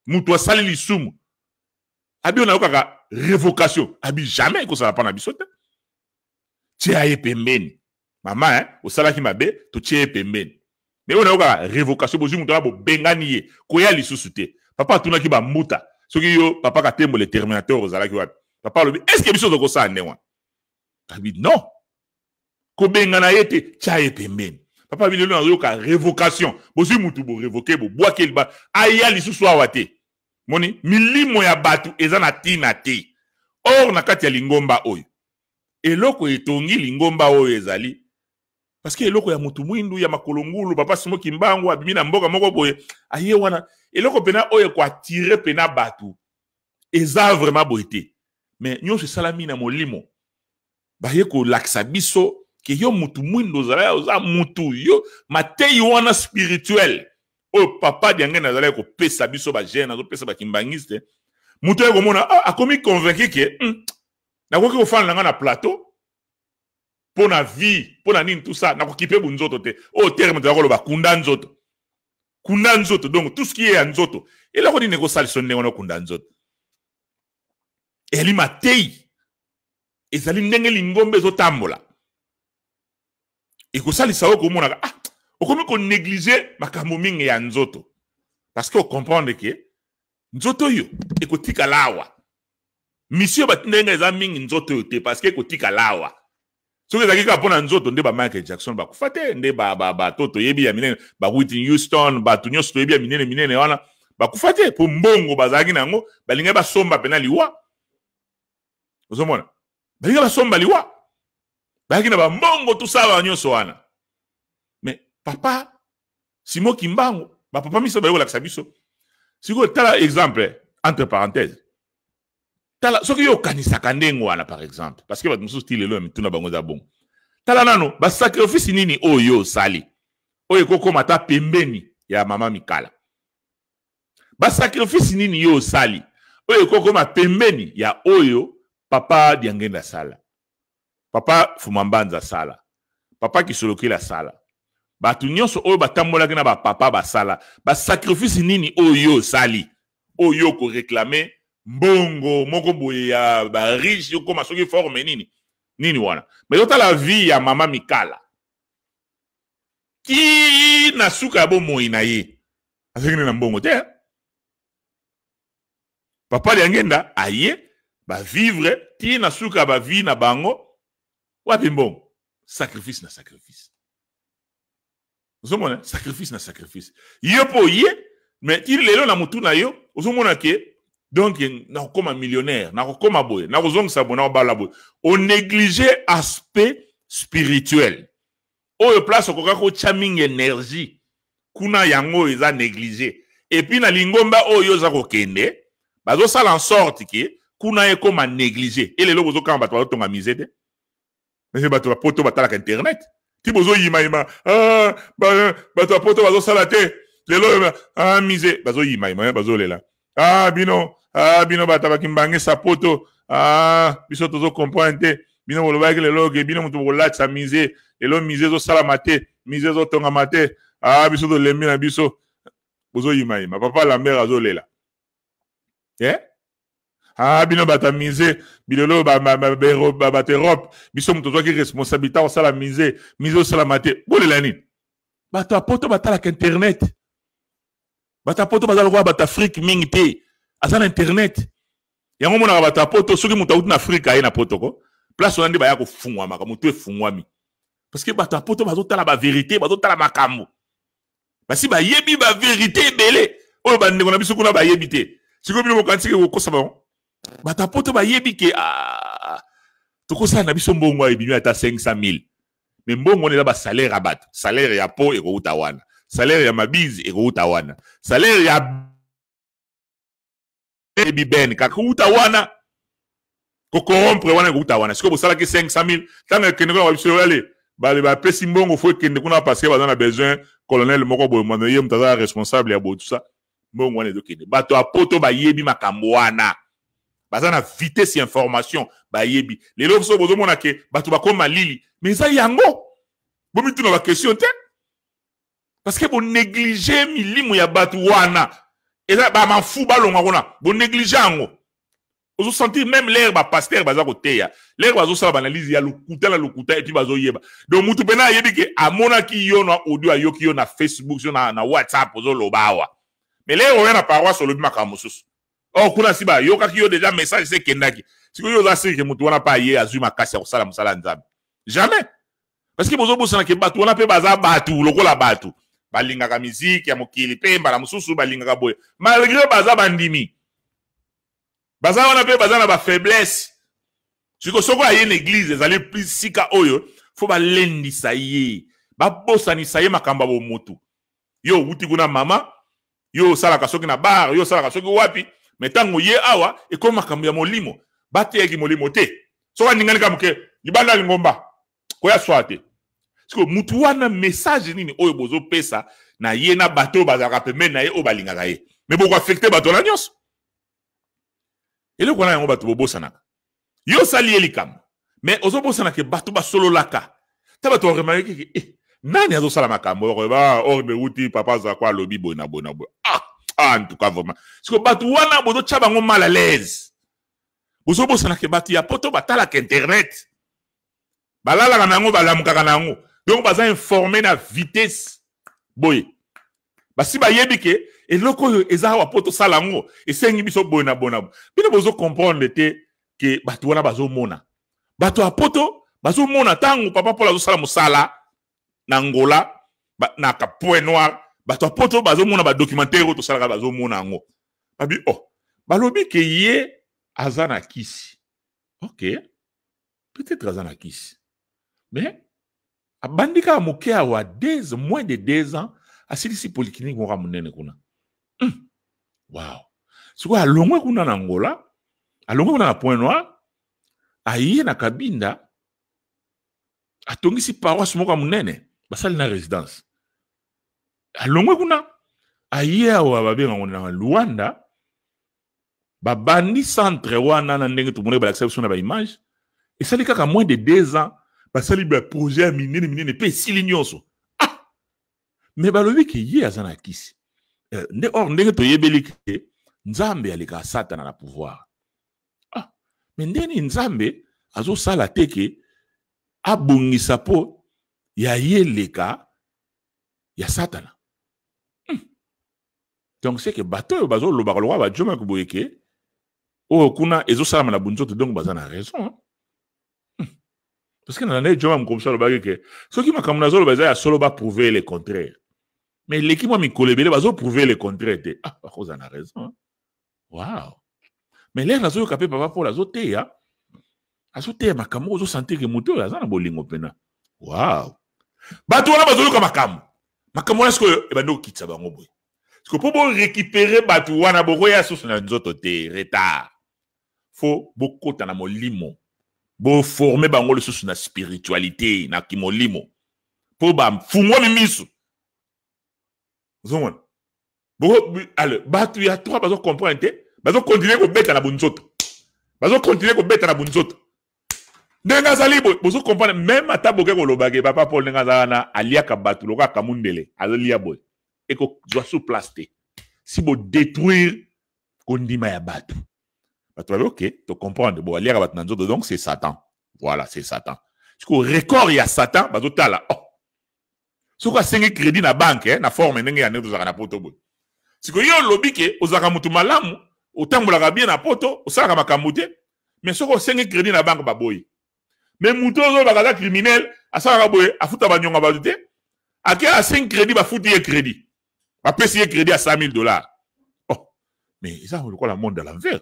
moto asali lisumu abi oyo nayokaka révocation abi jamais ekosala mpa na biso te tia ye pembeni mama eh, osalaki mabe totie ye pembeni me oyo nayokaka révocation bozwi moto wana bobengani ye koya lisusu te papa atunaki bambuta soki yo papa katembola terminateur ozalaki wapi papa alobi estce biso tokosala nde wana abi non kobengana ye te tia ye pembeni papa bilelo nazoyoka révocation bozwi mutu borevoke bobwakeli ba aya lisusu awa te moni milimo ya bato eza na ntina te or na kati ya lingomba oyo eloko etongi lingomba oyo ezali parceke eloko ya motu mwindu ya makolongulu papa simoki mbangu abimi na mboka moko boye aye wana eloko mpena oyo ekoatire mpena bato eza vraiment boye te me nyonso esalami na molimo baye kolakisa biso ke yo mutu mwindo ozala oza mutu yo mateyi wana spirituel oyo papa diangene azalaki kopesa biso bagene azopesa bakimbangiste mutu aye komona ah, akomi convaincu ke mm, nakoki kofanda na nga na plateau mpo na vie mpo na nini tusa nakoki mpe bunzoto te oyo terme toza koloba kunda nzoto kunda nzoto donc tout ce qui est ya nzoto eloko nini ekosalisa ndenge wana okunda nzoto eli mateyi ezali ndenge lingombe ezotambola ekosalisa oyo komonaka ah okomi koneglige makambo mingi ya nzoto parceke okomprendre ke nzoto oyo ekotikala awa misio batindalinga eza mingi nzoto oyo te parceke ekotikala awa soki ezalaki kaka mpona nzoto nde bamichael jackson bakufa te nde bato toyebi ya minene bawittin houston bato nyonso toyebi ya minene minene wana bakufa te mpo mbongo bazalaki na yango balingaki basomba pena liwa ozomona balinga basomba liwa bayaki na bambongo tosala ba nyonso wana me papa simo kimbangu bapapa miso baye kolakisa biso sikoyo tala exemple entre parenthèse tala soki yo okanisaka ndenge wana par exemple parce que bato mosusu ti lelo ya mituna bango eza bongo tala nano basakrifisi nini oyo osali oyo ekokóma ata pembeni ya mama mikala basakrifisi nini yo osali oyo ekokóma pembeni ya oyo papa diangenda asala papa fumambanza asala papa kisolokeli asala bato nyonso oyo batambolaki na bapapa basala basakrifisi nini oyo osali oyo koreklame mbongo moko boye ya bariche okóma soki forme nini nini wana me totala vie ya mama mikala ki na suka ya bomoi na ye azalaki ne na mbongo te papa liangenda aye vivre bavivre na suka vie na bango wapi mbongo sacrifice na sacrifice ozomona sacrifice na sacrifice Yo po ye mais tiri lelo na motu na yo ozomona ke donc koma millionnaire nakokoma boye ba na nakobala boye néglige aspect spirituel oyo place okoka ko chaming énergie kuna yango oyo négligé et puis na lingomba oyo oza kokende bazosala en sorte ke kuna ekoma néglige e lelo bozokanga bato bazotonga mise te ese bato bapoto batalaka internet ti bozoyimayima ah, bato bapoto bazosala te lelo ah, mise bazoyimayima eh, bazolela ah bino ah bino bato bakimbange sapoto ah biso tozokomprendre te bino bolobaki lelo oke bino moto bokolatisa mise lelo mise ezosalama te mise ezotongama te ah biso tolembi na biso bozoyimayima papa lambert azolela eh? ah bino bata mise bilelo bato europe biso moto ozwaki responsabilité akosala mise mise osalama te bolela nini bato ya poto batalaka internet bato ya poto baza lokola bato afrike mingi te aza na internet yango omonaka bato ya poto soki moto auti na afrika ye na potoko place wana nde baya kofungwamaka motu efungwami parce que bato ya poto bazotala baverité bazotala makambo basi bayebi baverité ebele oyo bandeko na biso kuna bayebi te sikoyo bino bokanisiki kokosa bango bato apôtre bayebi ke ah, tokosala na biso mbongo ebimi ata 500 000 me mbongo wana eza basalaire ya bato salaire ya po ekouta wana salaire ya mabizi ekouta wana salaire ya eyebi bene kaka kouta wana kokorompre wana ekouta wana sikoyo bosalaki 500 000 ntango ekende kuna babiso ale bale bapesi mbongo fo ekende kuna parceke baza na besoin colonel moko boye mwana ye moto aza responsable ya boye tusa mbongo wana ezokende bato apoto bayebi makambo wana baza na vitese information bayebi lelo so bozomona ke bato bakóma lili me eza yango bomituna bakestion te parceke bonéglige milimo ya bato wana eza bamafu balongwa kuna bonéglige yango ozosentir même lere bapaster baza koteya lere bazosala baanalyse ya lokuta na lokuta epuis bazoyeba donc mutu mpena ayebi ke amonaki yo na audio ayoki yo na facebook so na, na whatsapp ozoloba awa me lere oya na paroise olobi makambo mosusu or kuna si bayokaki yo deja message ese ekendaki sikoyo oyo ozasilike motu wana mpe aye azwi makasi ya kosala mosala ya nzambe jamais parceke bozobosana ke bato wana mpe baza bato lokola bato balingaka miziki ya mokili mpe mbala mosusu balingaka boye malgré baza bandimi baza wana mpe baza na bafaiblesse siko soko aye na eglize ezali sika oyo fo balendisa ye babosanisa ye makambo ya bomotu yo outi kuna mama yo osalaka soki na bar yo osalaka soki wapi me ntango ye awa ekomi makambo ya molimo bateyaki molimo te soki aningani kaka moke libanda ya lingomba koya swa te siko mutu wana message nini oyo bozopesa na ye na bato oyo bazalaka pembeni na ye oyo balingaka ye me bokoaffecte bato na nyonso eloko wana yango bato bobosanaka yo osali ye likambo me ozobosana ke bato basololaka ta bato baremarke ke eh, nani azosala makambo okoyeba orbe oh, uti papa azalaka alobi boye na boye na boye ah Ah, en tout cas vraiment parce que bato wana bozotia bango mal à l'aise bozobosanake bato ya poto batalaka internet balalaka na yango balamukaka na yango donc baza informe na vitese boye basi bayebi ke eloko oyo eza awa mpo tosala yango esengi biso boye na boye na boye bino bozokomprendre te ke bato wana bazomona bato ya poto bazomona ntango papa mpolo azosala mosala na ngola na kapoin noire bato ya poto bazomona badocumentaire oyo tosalaka bazomona yango babi o oh, balobi ke ye aza na kisi ok peut-être aza na kisi mais abandi kaka moke awa deux moins de deux ans asilisi polyclinique moko ya monene kuna mm. wow sikoyo alongwe kuna na ngola alongwe kuna na point noir aye na kabinda atongisi paroisse moko ya monene basali na résidence alongwe kuna aye awa babengaka na luanda babandi centre wana na ndenge tomonaki balakisa biso na baimage esali kaka moins de deux ans basali baprojet ya minene minene mpe esili nyonso ah me balobi ke ye aza na kisi euh, nde or ndenge toyebeli ke nzambe aleka asatana na pouvoir ah me ndeni nzambe azosala te ke abongisa mpo ya ye leka ya satana donc seke bato oyo bazolobaka lokola badiomaki boye ke oyo oh, kuna ezosalama na bunzoto donc baza na raison hm. parce que na nde dioma mokomisi alobaki ke soki makambo nazoloba eza ya solo baprouve le contraire mais eleki mwa mikolo ebele bazoprouve le contraire te ah bakoza na raison wow mais lere nazoyoka mpe papa paul azoteya azoteya makambo oyo ozosantike moto oyo aza na bolingo mpena wow bato wana bazoyoka makambo makambo wana sikoyo ebandi eh kokitisa bango boye Parce que pour récupérer batu wana boko ya sous na nzoto te retard. Faut boko tana molimo. Bo former bango le sous na spiritualité na kimolimo. Po ba fungwa mimisu. Zomon. Boko ale batu ya trois bazo comprendre te. Bazo continuer ko beta na bunzoto. Bazo continuer ko beta na bunzoto. ndenge azali bozo comprendre même ata boke kolobake papa paul ndenge azala na aliaka bato lokola kamundele azolia boye et qu'on doit sous placer. Si vous détruire, qu'on dit bah, tu battre. Ok, tu comprends. Bon, à donc c'est Satan. Voilà, c'est Satan. Ce record, il y a Satan, bah, tout là. Oh. Ce qu'on 5 crédits dans la banque, hein, la forme, y a un na un lobby qui est, bien na poto, mais ce qu'on 5 crédits la banque, bah, boy. Mais mouton, bah, criminel, à a bah, crédit. bapesi ye crédit ya 100 000 dollars oh, mais eza lokola monde à l'envers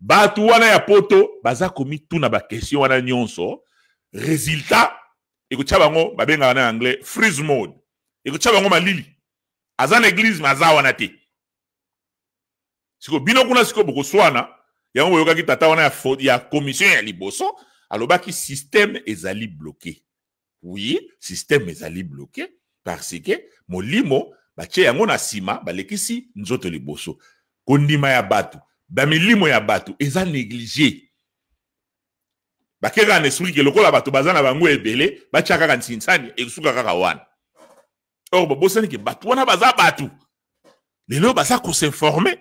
bato wana ya poto baza komituna bakestion wana nyonso résultat ekotya bango babengaka na anglais freeze mode ekotya bango malili aza na église me aza wana te siko bino kuna sikoyo bokoswana yango boyokaki tata wana ya, ya commission ya liboso alobaki système ezali bloqué oui système ezali bloqué parce que molimo batie yango na nsima balekisi nzoto liboso kondima ya bato bamilimo ya bato eza néglige bakei kaka na esprit ke lokola bato baza na bango ebele batia kaka nsinsani esuka kaka wana or bobosani ke bato wana baza bato lelo baza kosinforme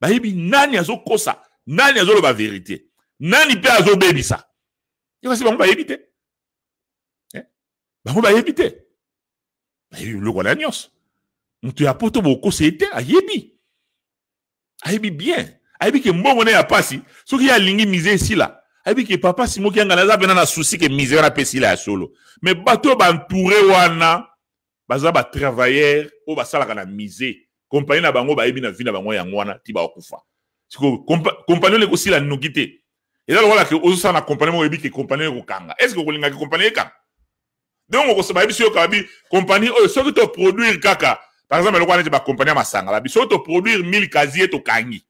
bayebi nani azokosa nani azoloba verité nani mpe azobebisa yokasi bango bayebi te eh? bango bayebi te bayebi biloko wana nyonso moto ya poto bokosa ye te ayebi ayebi bien ayebi ke mbongo na ye apasi soki ye alingi mize esila ayebi ke papa simoki yangana aza pena na susi ke mize wana ape esila ya solo me bato oyo bantoure wana baza batravailleur oyo basalaka na mize kompani na bango bayebi na vi na bango yango wana ti bakokufa siko kompani oyo ekosila noki te eza lokola ke ozosala na kompani moko oyebi ke kompani oyo ekokanga estce okolingaki kompani ekanga donc okosa bayebi so yoka babi kompani oyo soki toproduire kaka par exemple eloko wana ete bakompani ya masanga babi soki toproduire mille kazie tokangi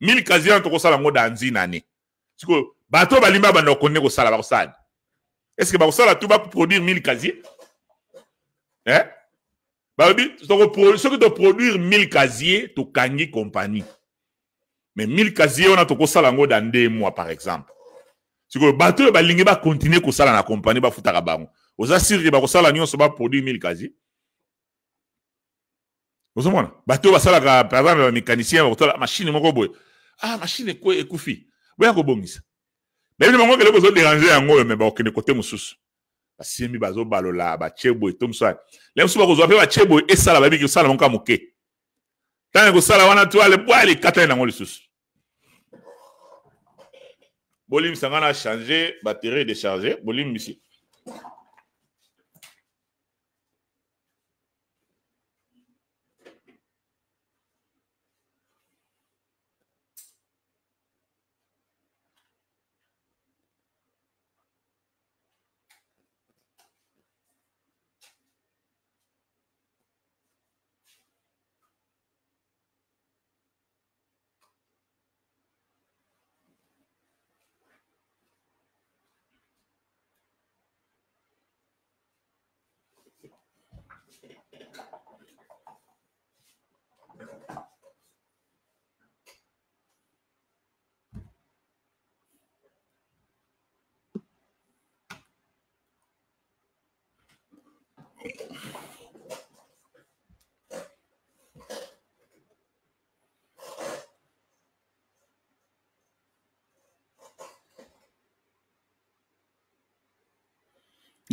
mille kazie wana tokosala yango dans une année sikoyo bato balimbi abanda kokondine kosala bakosala estceke bakosala tu baproduire mille kazie eh? balobi soki toproduire mille kazie tokangi kompani mais mille kazie wana tokosala yango dans deux mois par exemple sikoyo bato oyo balingi bakontinue kosala na kompani bafutaka bango oza sirke bakosala nyonso baproduire mille kazie ozomona bato oyo basalaka par exemple bamekanicien bakotala mashine moko boye ah mashine ekufi boya kobongisa bayebini bango keloko ozoderange yango oyo me bakokende kote mosusu basimbi bazobalola batie boye to mosusu le mosusu bakozwa mpe batie boye esala bayebi kosala moka moke ntango ekosala wana to ale bwa likatani nango lisusu bolimbisa ngai na change bateri décharge bolimbisi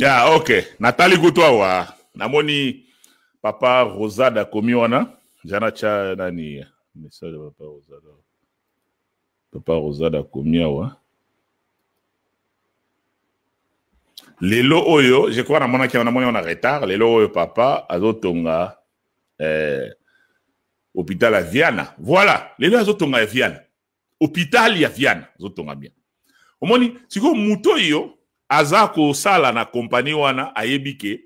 ya ok natali kutu awa namoni papa rosade akomi wana jana tya nani message ya papa rosade papa rosade akomi awa lelo oyo je crois namonaki yango namoni yango na retard lelo oyo papa azotonga eh, hôpital ya viana voilà lelo azotonga ya viana hôpital ya viana azotonga bien omoni sikoyo moto oyo aza kosala na kompani wana ayebi ke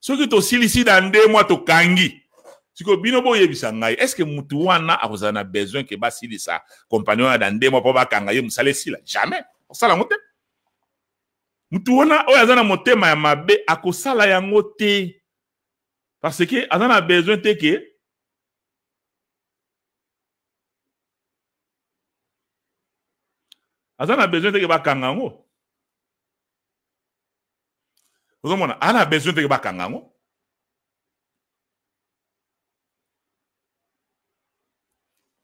soki tosilisi na nde mwa tokangi sikoyo bino boyebisa ngai est ce que mutu wana akozala na besoin ke basilisa kompani wana na nde mwa mpo bakanga ye mosala esila jamais osala yango te mutu wana oyo aza na motema ya mabe akosala yango te parce que aza na besoin te ke aza na besoin te ke bakanga yango ozomona aza na besoin ndenge bakanga yango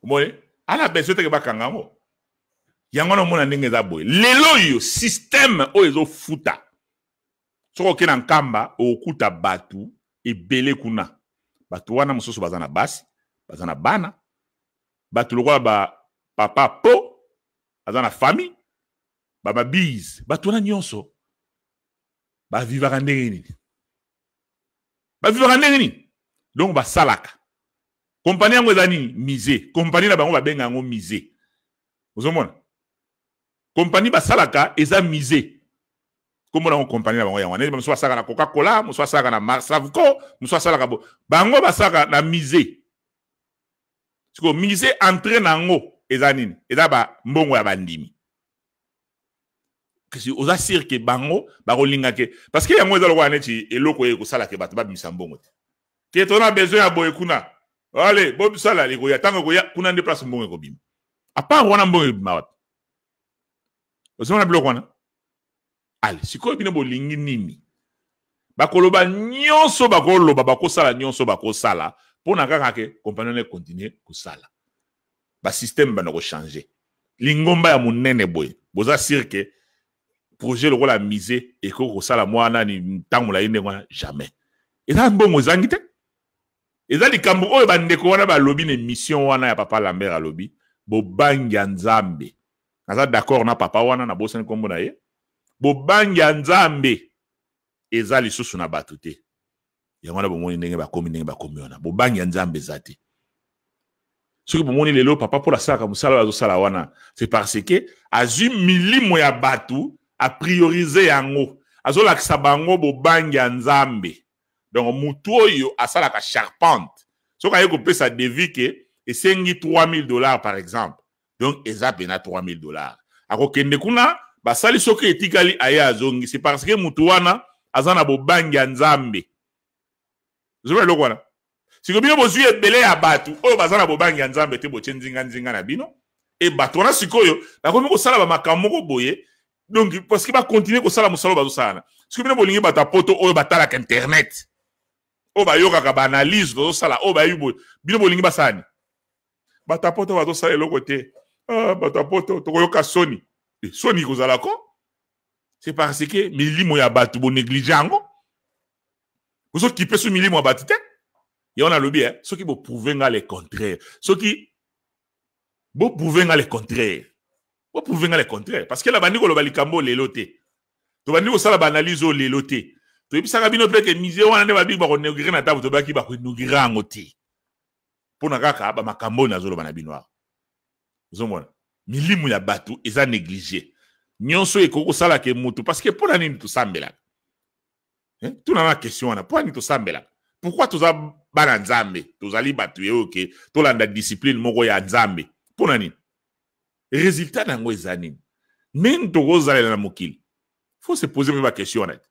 omoni aza na besoin ndenge bakanga yango yango wana omona ndenge eza boye lelo oyo systeme oyo ezofuta soki oke na nkamba okokuta bato ebele kuna bato wana mosusu baza na basi baza na bana bato lokola bapapa po aza na famille bamabise bato wana nyonso bavivaka ndenge nini bavivaka ndenge nini donc basalaka kompani yango eza nini mise kompani na bango babenga yango mise ozomona kompani basalaka eza mise kombo nango kompani na bango yango wana mosusu asalaka na coca cola mosusu asalaka na marsavco mosusu asalaka bo bango basalaka na mise sikoyo mise entré na yango eza nini eza bambongo ya bandimi oza sire ke bango bakolinga ke parce que yango eza lokola neti eloko eye kosala ke bato babimisa mbongo te ke tozana besoin ya boye kuna ale bobisala ekoya ntango ekoya kuna nde place mbongo ekobima apart wana mbongo ebima wapi ozomona biloko wana ale sikoyo bino bolingi nini bakoloba nyonso bakoloba bakosala nyonso bakosala mpona kaka ke kompani wana ekontinue kosala basysteme bana kochange lingomba ya monene boye boza sire ke projet lokola mise ekoki kosala mwa nani ntango molai ndenge wana jamais eza mbongo ezangi te eza likambo oyo bandeko wana balobi na émission wana ya papa lambert alobi bobangi ya nzambe naza d'accord na papa wana nabosani nkombo na ye bobangi ya nzambe eza lisusu na bato te yango wana bomoni ndenge bakomi ndenge bakomi wana bobangi ya nzambe eza te soki bomoni lelo papa mpola asalaka mosala oyo azosala wana c'est parce que azwi milimo ya bato apriorize yango azolakisa bango bobangi ya nzambe donc motu oyo asalaka charpente soki aye kopesa devi ke esengi 3000 dollars par exemple donc eza pena 3000 dollars akokende kuna basali soki etikali aye azongisi parce ke motu wana aza na bobangi ya nzambe ozoma eloko wana siko bino bozwi ebele ya bato oyo baza na bobangi ya nzambe te botie nzinganzinga na bino e bato wana sikoyo bakomi kosala bamakambo moko boye donc parce que bakontinue kosala mosala oyo bazosala na soki bino bolingi bato ya poto oyo batalaka internet oyo bayokaka baanalyse bazosala oyo bayebi bino bolingi basala ni bato ya poto bazosala eloko te ah, bato ya poto tokoyoka soni eh, soni kozala ko c'est parce que milimo ya bato bonéglige yango bozokipe so milimo ya bato te ye wana alobi soki boprouve nga le contraire soki boprouve nga le contraire oprouve nga le contraire parce que nabandi koloba likambo olelo te tobandi kosala baanalyse olelo te toyebisaka bino peut-ete musée wana nde babiki bakonegire na table tobayaki bakoinogire yango te mpona kaka bamakambo oyo nazoloba na bino awa ozomona milimu ya bato eza néglige nyonso ekoki kosala ke motu parce que mpona nini tosambelaka eh? tuna na question wana mpona nini tosambelaka pourkui toza bana nzambe tozali bato yeyo ke tolanda discipline moko ya nzambe mpona nini resultat na yango eza nini ndenge tokozalela na mokili fo se pose mpe bakestion wana te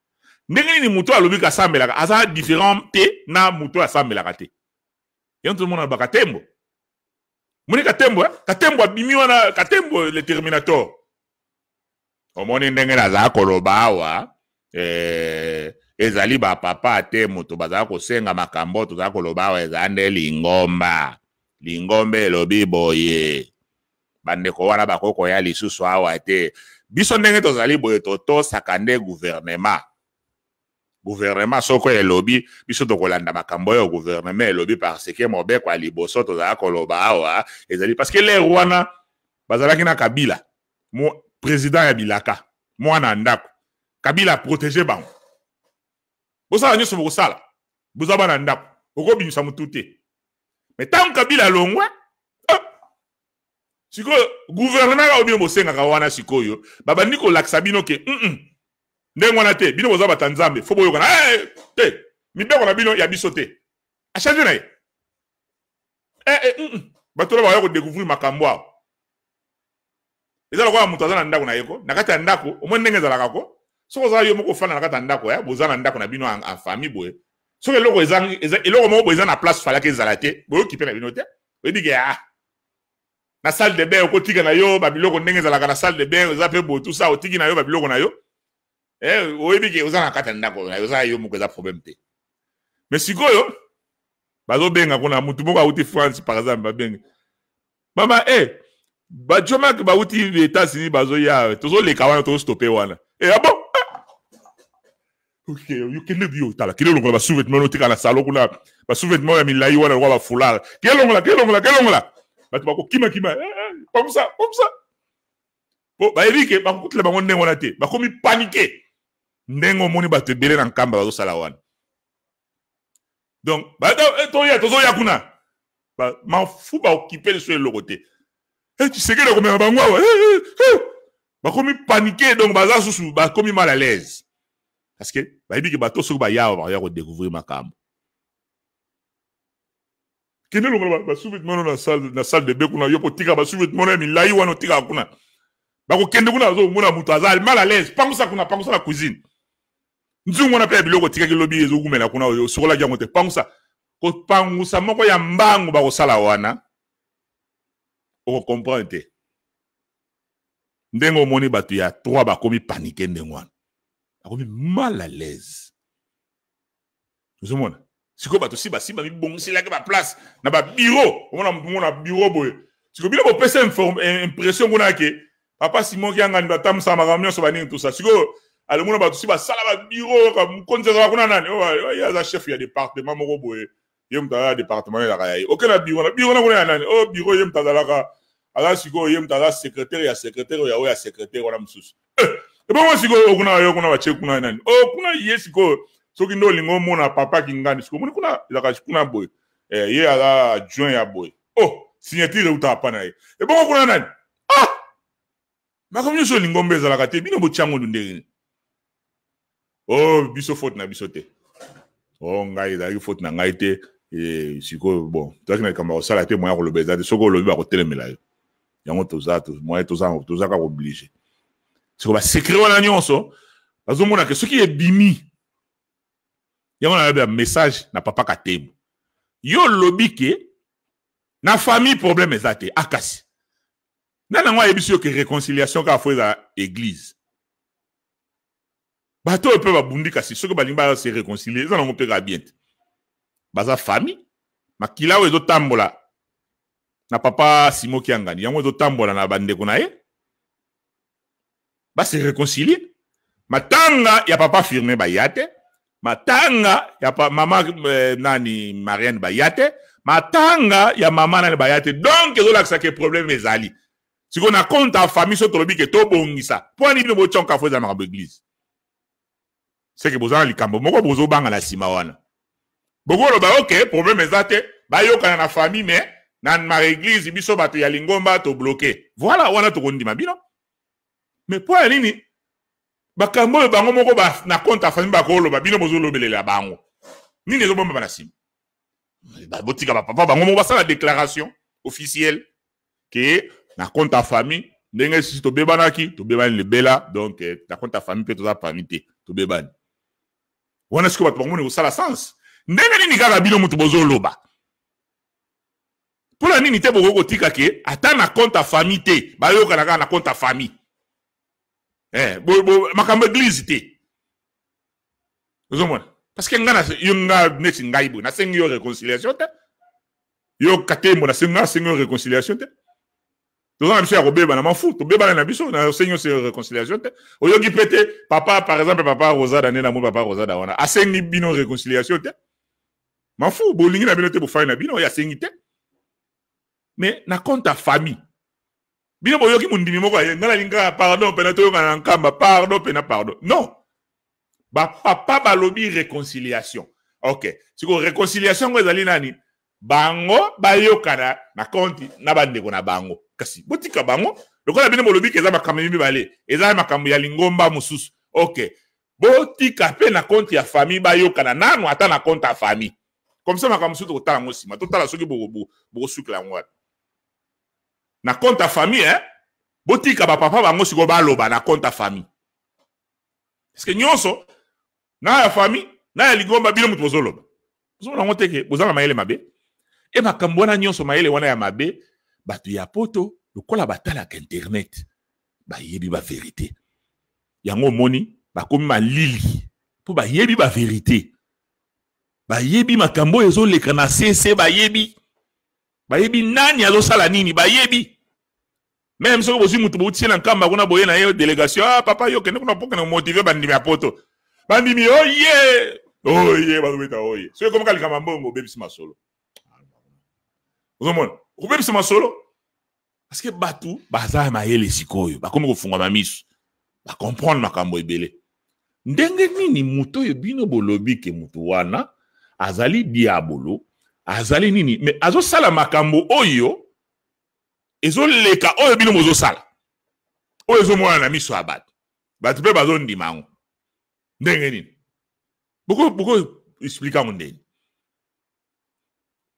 ndenge nini moto alobi kasambelaka aza différent te na moto asambelaka te yango tozomona ba katembo moni katembo katembo abimi wana katembo le terminator omoni ndenge nazala koloba awa eh, ezali bapapa te moto bazala kosenga makambo tozala koloba awa ezala nde lingomba lingomba elobi boye bandeko wana bakokoya lisusu awa te biso ndenge tozali boye totosaka nde guvernema guvernema soko elobi biso tokolanda makambo oyo guvernema elobi parce que mobeko ya liboso tozala koloba awa ezali parce que lere wana bazalaki na kabila mo président ya bilaka mwana ndako kabila aprotege bango bosala nyonso bokosala bozwa bana ndako okobimisa motu te me ntango kabila alongwe sikoyo gouvernement kaka obie bosengaka wana sikoyo babandi kolakisa bino ke mm -mm. ndenge wana te bino boza bata nzambe fo boyokana hey, te mibeko na bino ya biso te achange na ye hey, eh, hey, mm -mm. bato oyo baya kodécouvrir makambo awo eza lokola moto aza na ndako na ye ko na kati ya ndako omoi ndenge ezalaka ko soki ozala yo moko ofanda na kati ya ndako ya boza na ndako na bino en famille boye soki eloko eloko moko boye eza na place falaki ezala te boyoki mpe na bino te oyebike ah na salle de bain okotika na yo babiloko ndenge ezalaka na salle de bain eza mpe botu sa otiki na yo babiloko na yo eh, oyebi ke oza na kati ya ndako eh, oza yo moko eza problème te mais sikoyo bazobenga kuna motu moko auti france par exemple babenga mama e eh, bajomak bauti etats-unis bazoya tozoleka wana tozostope wana e eh, abo ah okende bi otala kende longola basouvetement otika na salon kuna basouvetement ya milai wana lokwa bafoulard kelongola kelongola kelongola bato bakokimakima eh, eh, pamusa pamusa po bayebi ke bakokutela bango ndenge wana te bakomi panike ndenge omoni bato ebele na nkamba bazosala wana donc eh, toya tozoya kuna mafu baokipe liso eloko te tisekeli akomema bango awa bakomi panike donc baza susu bakomi mal à l'aise parce que bayebi ke bato soki bayaa baya kodécouvrir makambo kende longola basouvetement no na salle de be kuna yo kotika basouvetement no ya milai wana otikaka kuna bakokende kuna azomona moto aza mal à l'aise pangusa kuna pangusa na cuisine nzungu wana mpe ya biloko otikaki lobi ezokumela kuna osokolaki yango te pangusa kopangusa moko ya mbangu bakosala wana okocomprendre te ndenge omoni bato ya trois bakomi panike ndenge wana bakomi mal à l'aise ozomona sikoyo bato si basi babibongiselaki baplace na babiro omona motu moko na biro boye sikoyo bino bopesa eh, impression kuna yake papa simon kiangani batambusaka makambo nyonso banini tusa sikoyo alemona bato si basala babiro ka mokonzi azala kuna nani oyo aza chef ya département moko boye ye moto azala département ezalaka ya ye oke na biro na biro na kuna ya nani oyo oh, biro ye moto azalaka aza sikoyo ye moto aza secrétaire ya secrétaire oyo yaoyo ya secrétaire wana mosusu eh, ebongo sikoyo okuna yo kuna batie kuna nani o oh, kuna ye sikoyo soki nde olingi omona papa kingani siki omoni kuna ezalaka kuna boye eh, ye aza adjoint ya boye oh signature euta apa na ye ebongo eh, kuna nani ah makambo nyonso olingi ombe ezalaka te bino botyango ndu ndenge o oh, biso faute na biso te o oh, ngai ezalaki faute na ngai te e, eh, sikoyo bon tozalaki na likambo ya kosala te moya koloba eza te soki olobi bakotelemela yo yango toza moya toza kaka oblige siko basekre wana nyonso bazomona ke soki ebimi yango nayebi message na papa katembo yo olobi ke na famille problème eza te akasi ah, nde nango ayebisi yo ke réconciliation kaka fo ezala église bato oyo mpe babundi kasi soki balingi baya se réconcilie eza nango mpe kaka bien te baza famille makila oyo ezotambola na papa simo kiangani yango ezotambola na bandeko na ye base réconcilie matanga ya papa firme baya te matanga ya pa, mama eh, nani mariane baya te matanga ya mama nani baya te donk ezolakisa ke probleme ezali sikoyo na compte ya famille so tolobi ke tobongisa mpo ani bino botyonka fo ezala makambo eglize seke bozala na likambo moko bozobanga na nsima wana bokoloba ok probleme eza te bayokana na famille me na mareglise biso bato ya lingomba tobloke voilà wana tokondima bino me mpo ya nini bakambo oyo bango moko na compte afami bakoloba bino bozolobelela bango nini ezobomama na nsima botika bapapa bango moko basala déclaration officielle ke na compte ya famille ndenge sisi tobebanaki tobebani libela donc na compte ya famille mpe toza pami te tobebani wana sikoyo bato bakomoni kosala sens ndenge nini kaka bino motu bozoloba mpona nini te bokoki kotika ke ata na compte ya famille te bayokana kaka na compte ya famille Eh, makambo eglize te ozomona parceke nga yo nga neti ngai boye nasengi yo réconciliation te yo katembo nasengi nga nasengi yo réconciliation te toza na biso ya kobeba na mafu tobebana na biso nasengi yo sengi réconciliation te oyoki mpe te papa par exemple papa rosada nde namoni papa rosada wana asengi bino réconciliation te mafu bolingi na bino te bofali na bino oyo asengi te mais na compte ya famille bino boyoki mondimi moko aye ngai nalingi kaka pardon mpe na toyokana na nkamba pardon mpe na pardon non bapapa balobi réconciliation ok sikoyo réconciliation yango ezali nani bango bayokana na konti na bandeko na bango kasi botika bango lokola bino bolobiki eza makambo mibale eza makambo ya lingomba mosusu ok botika mpe na konte ya famille bayokana nanu ata na konte ya famille comme ça makambo mosusu tokotala yango nsima totala soki bokosukela yango wapi na compte ya famille eh? botika bapapa bango sikoyo baloba na compte ya famille parceke nyonso na ya famille na ya lingomba bino moto bozoloba bozomona yango teke bozanga mayele mabe e makambo wana nyonso mayele wana ya mabe bato ya poto lokola batalaka internet bayebi baverité yango omoni bakomi malili mpo bayebi baverité bayebi makambo oyo ezoleka na sese bayebi bayebi nani azosala nini bayebi même soki bozwi motu boutie na nkamba kuna boye na ye délégation ah papa yo kende kuna mpo kende motive bandimi ya poto bandimi oye oye bazobeta oye soki ekomaka likama mbongo obebisi masolo ozomona okobebisa masolo parceke bato baza mayele sikoyo bakomi kofungwama miso bakomprendre makambo ebele ndenge nini moto oyo bino bolobi ke motu wana azali diabolo azali nini me azosala makambo oyo ezoleka oyo bino mozosala oyo ezomonana na miso ya bato bato mpe bazondima yango ndenge nini boko explika yango ndeni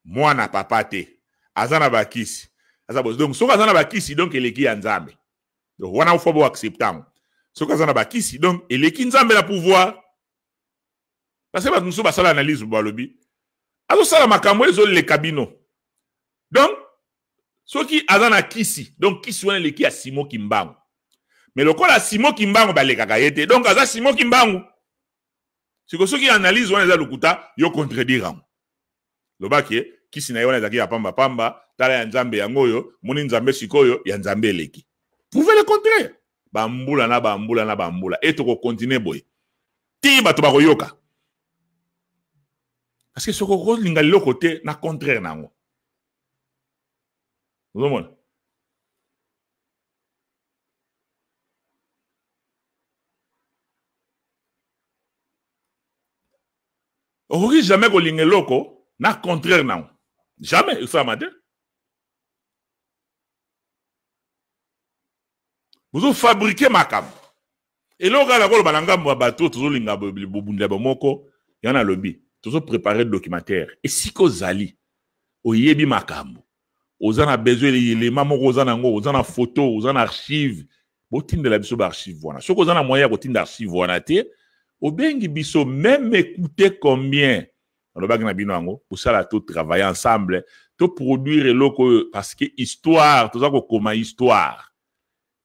mwana papa te aza na bakisi aza donc soki aza na bakisi donc eleki ya nzambe donc wana ofo boaccepte yango soki aza na bakisi donc eleki nzambe na pouvoir parce que bato mosusu basala analyse balobi azosala makambo ezoleka bino donc soki aza na kisi donc kisi wana eleki ya simoki mbangu me lokola simoki mbangu balekaka ye te donc aza simoki mbangu siko soki analyse wana eza lokuta yo contredire yango lobaki ye kisi na ye wana ezalaki ya pambapamba tala ya nzambe yango oyo moni nzambe sikoyo ya nzambe eleki prouve le contraire bambula na bambula na bambula e tokokontinue boye ti bato bakoyoka parce que soki okolinga liloko te na contraire na yango ozomona okoki jamais kolinga eloko na contraire nango jamais esalama te bozofabrike makambo eloko kaka koloba na ngambo ya bato tozolinga bobunda bomoko yango nalobi tozopréparer documentaire esika ozali oyebi makambo Ozana a besoin elema moko oza ozana en a photo oza de la biso archive voilà ce oza a moyen routine d'archive voilà wana te obengi biso même écouter combien alobaki na bino yango tout travailler ensemble tout produire loko, parce que histoire toza kokoma histoire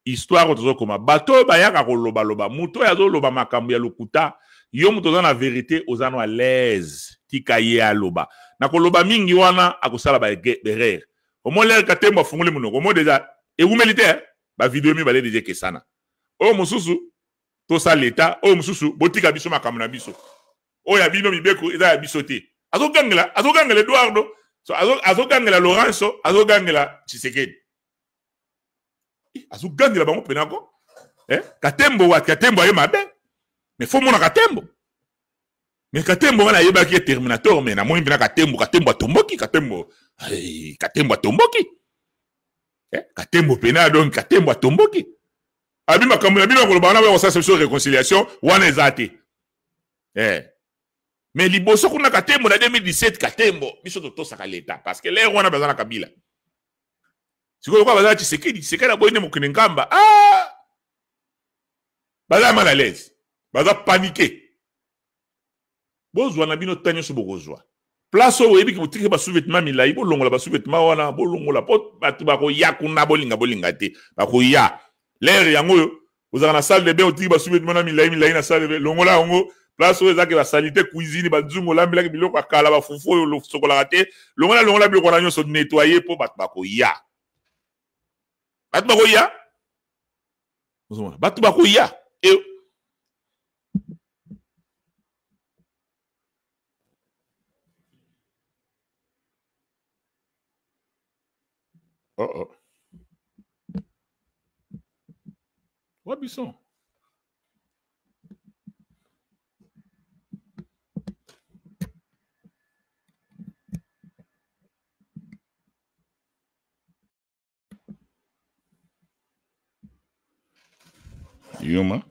histoire oyo tozokoma bato oyo loba loba moto oyo loba makambo ya lokuta yo moto oza la vérité en a l'aise tika à aloba na loba mingi wana akosala baerreur au moins l'air ka temba funguli munoko au moins déjà ewumeli te eh? ba video mibale deja ekesana oyo mosusu tosala eta oyo mosusu botika biso makambo na biso oyo ya bino mibeko eza ya biso te azogangela azogangela eduardo so azogangela lorenso azogangela chisekedi eh, azogangela bango mpenako eh? katembo wa katembo aye mabe me fo mona katembo me katembo wana ayebaki ye terminator me namoni mpena katembo katembo atomboki katembo Eh, katembo atomboki eh? katembo mpena adongi katembo atomboki abi makambo na bino ya koloba wana oya kosala biso réconciliation wana eza te eh. mais liboso kuna katembo na 2017 katembo biso totosaka leta parce que lere wana baza na kabila sikoyo kwa baza na tisekedi tisekedi aboyi nde mokili ngamba ah! baza mal à l'aise baza panike bozwa na bino ta nyonso bokozwa place oyo oyebi botikisi basouvetement milai bolongola basouvetement wana bolongola mpo bato bakoya kuna bolinga bolinga te bakoya lere yango oyo ozalaka na salle de bain otiki basouvetement na milai milai na salle de bain longola yango place oyo ezalaki basalite cuisine banzungu olambelaki biloko ya kala bafufu oyo osokolaka te longola longola biloko wana nyonso nettoye mpo bato bakoya bato bakoya bato bakoya e Uh oh. What song? Yuma.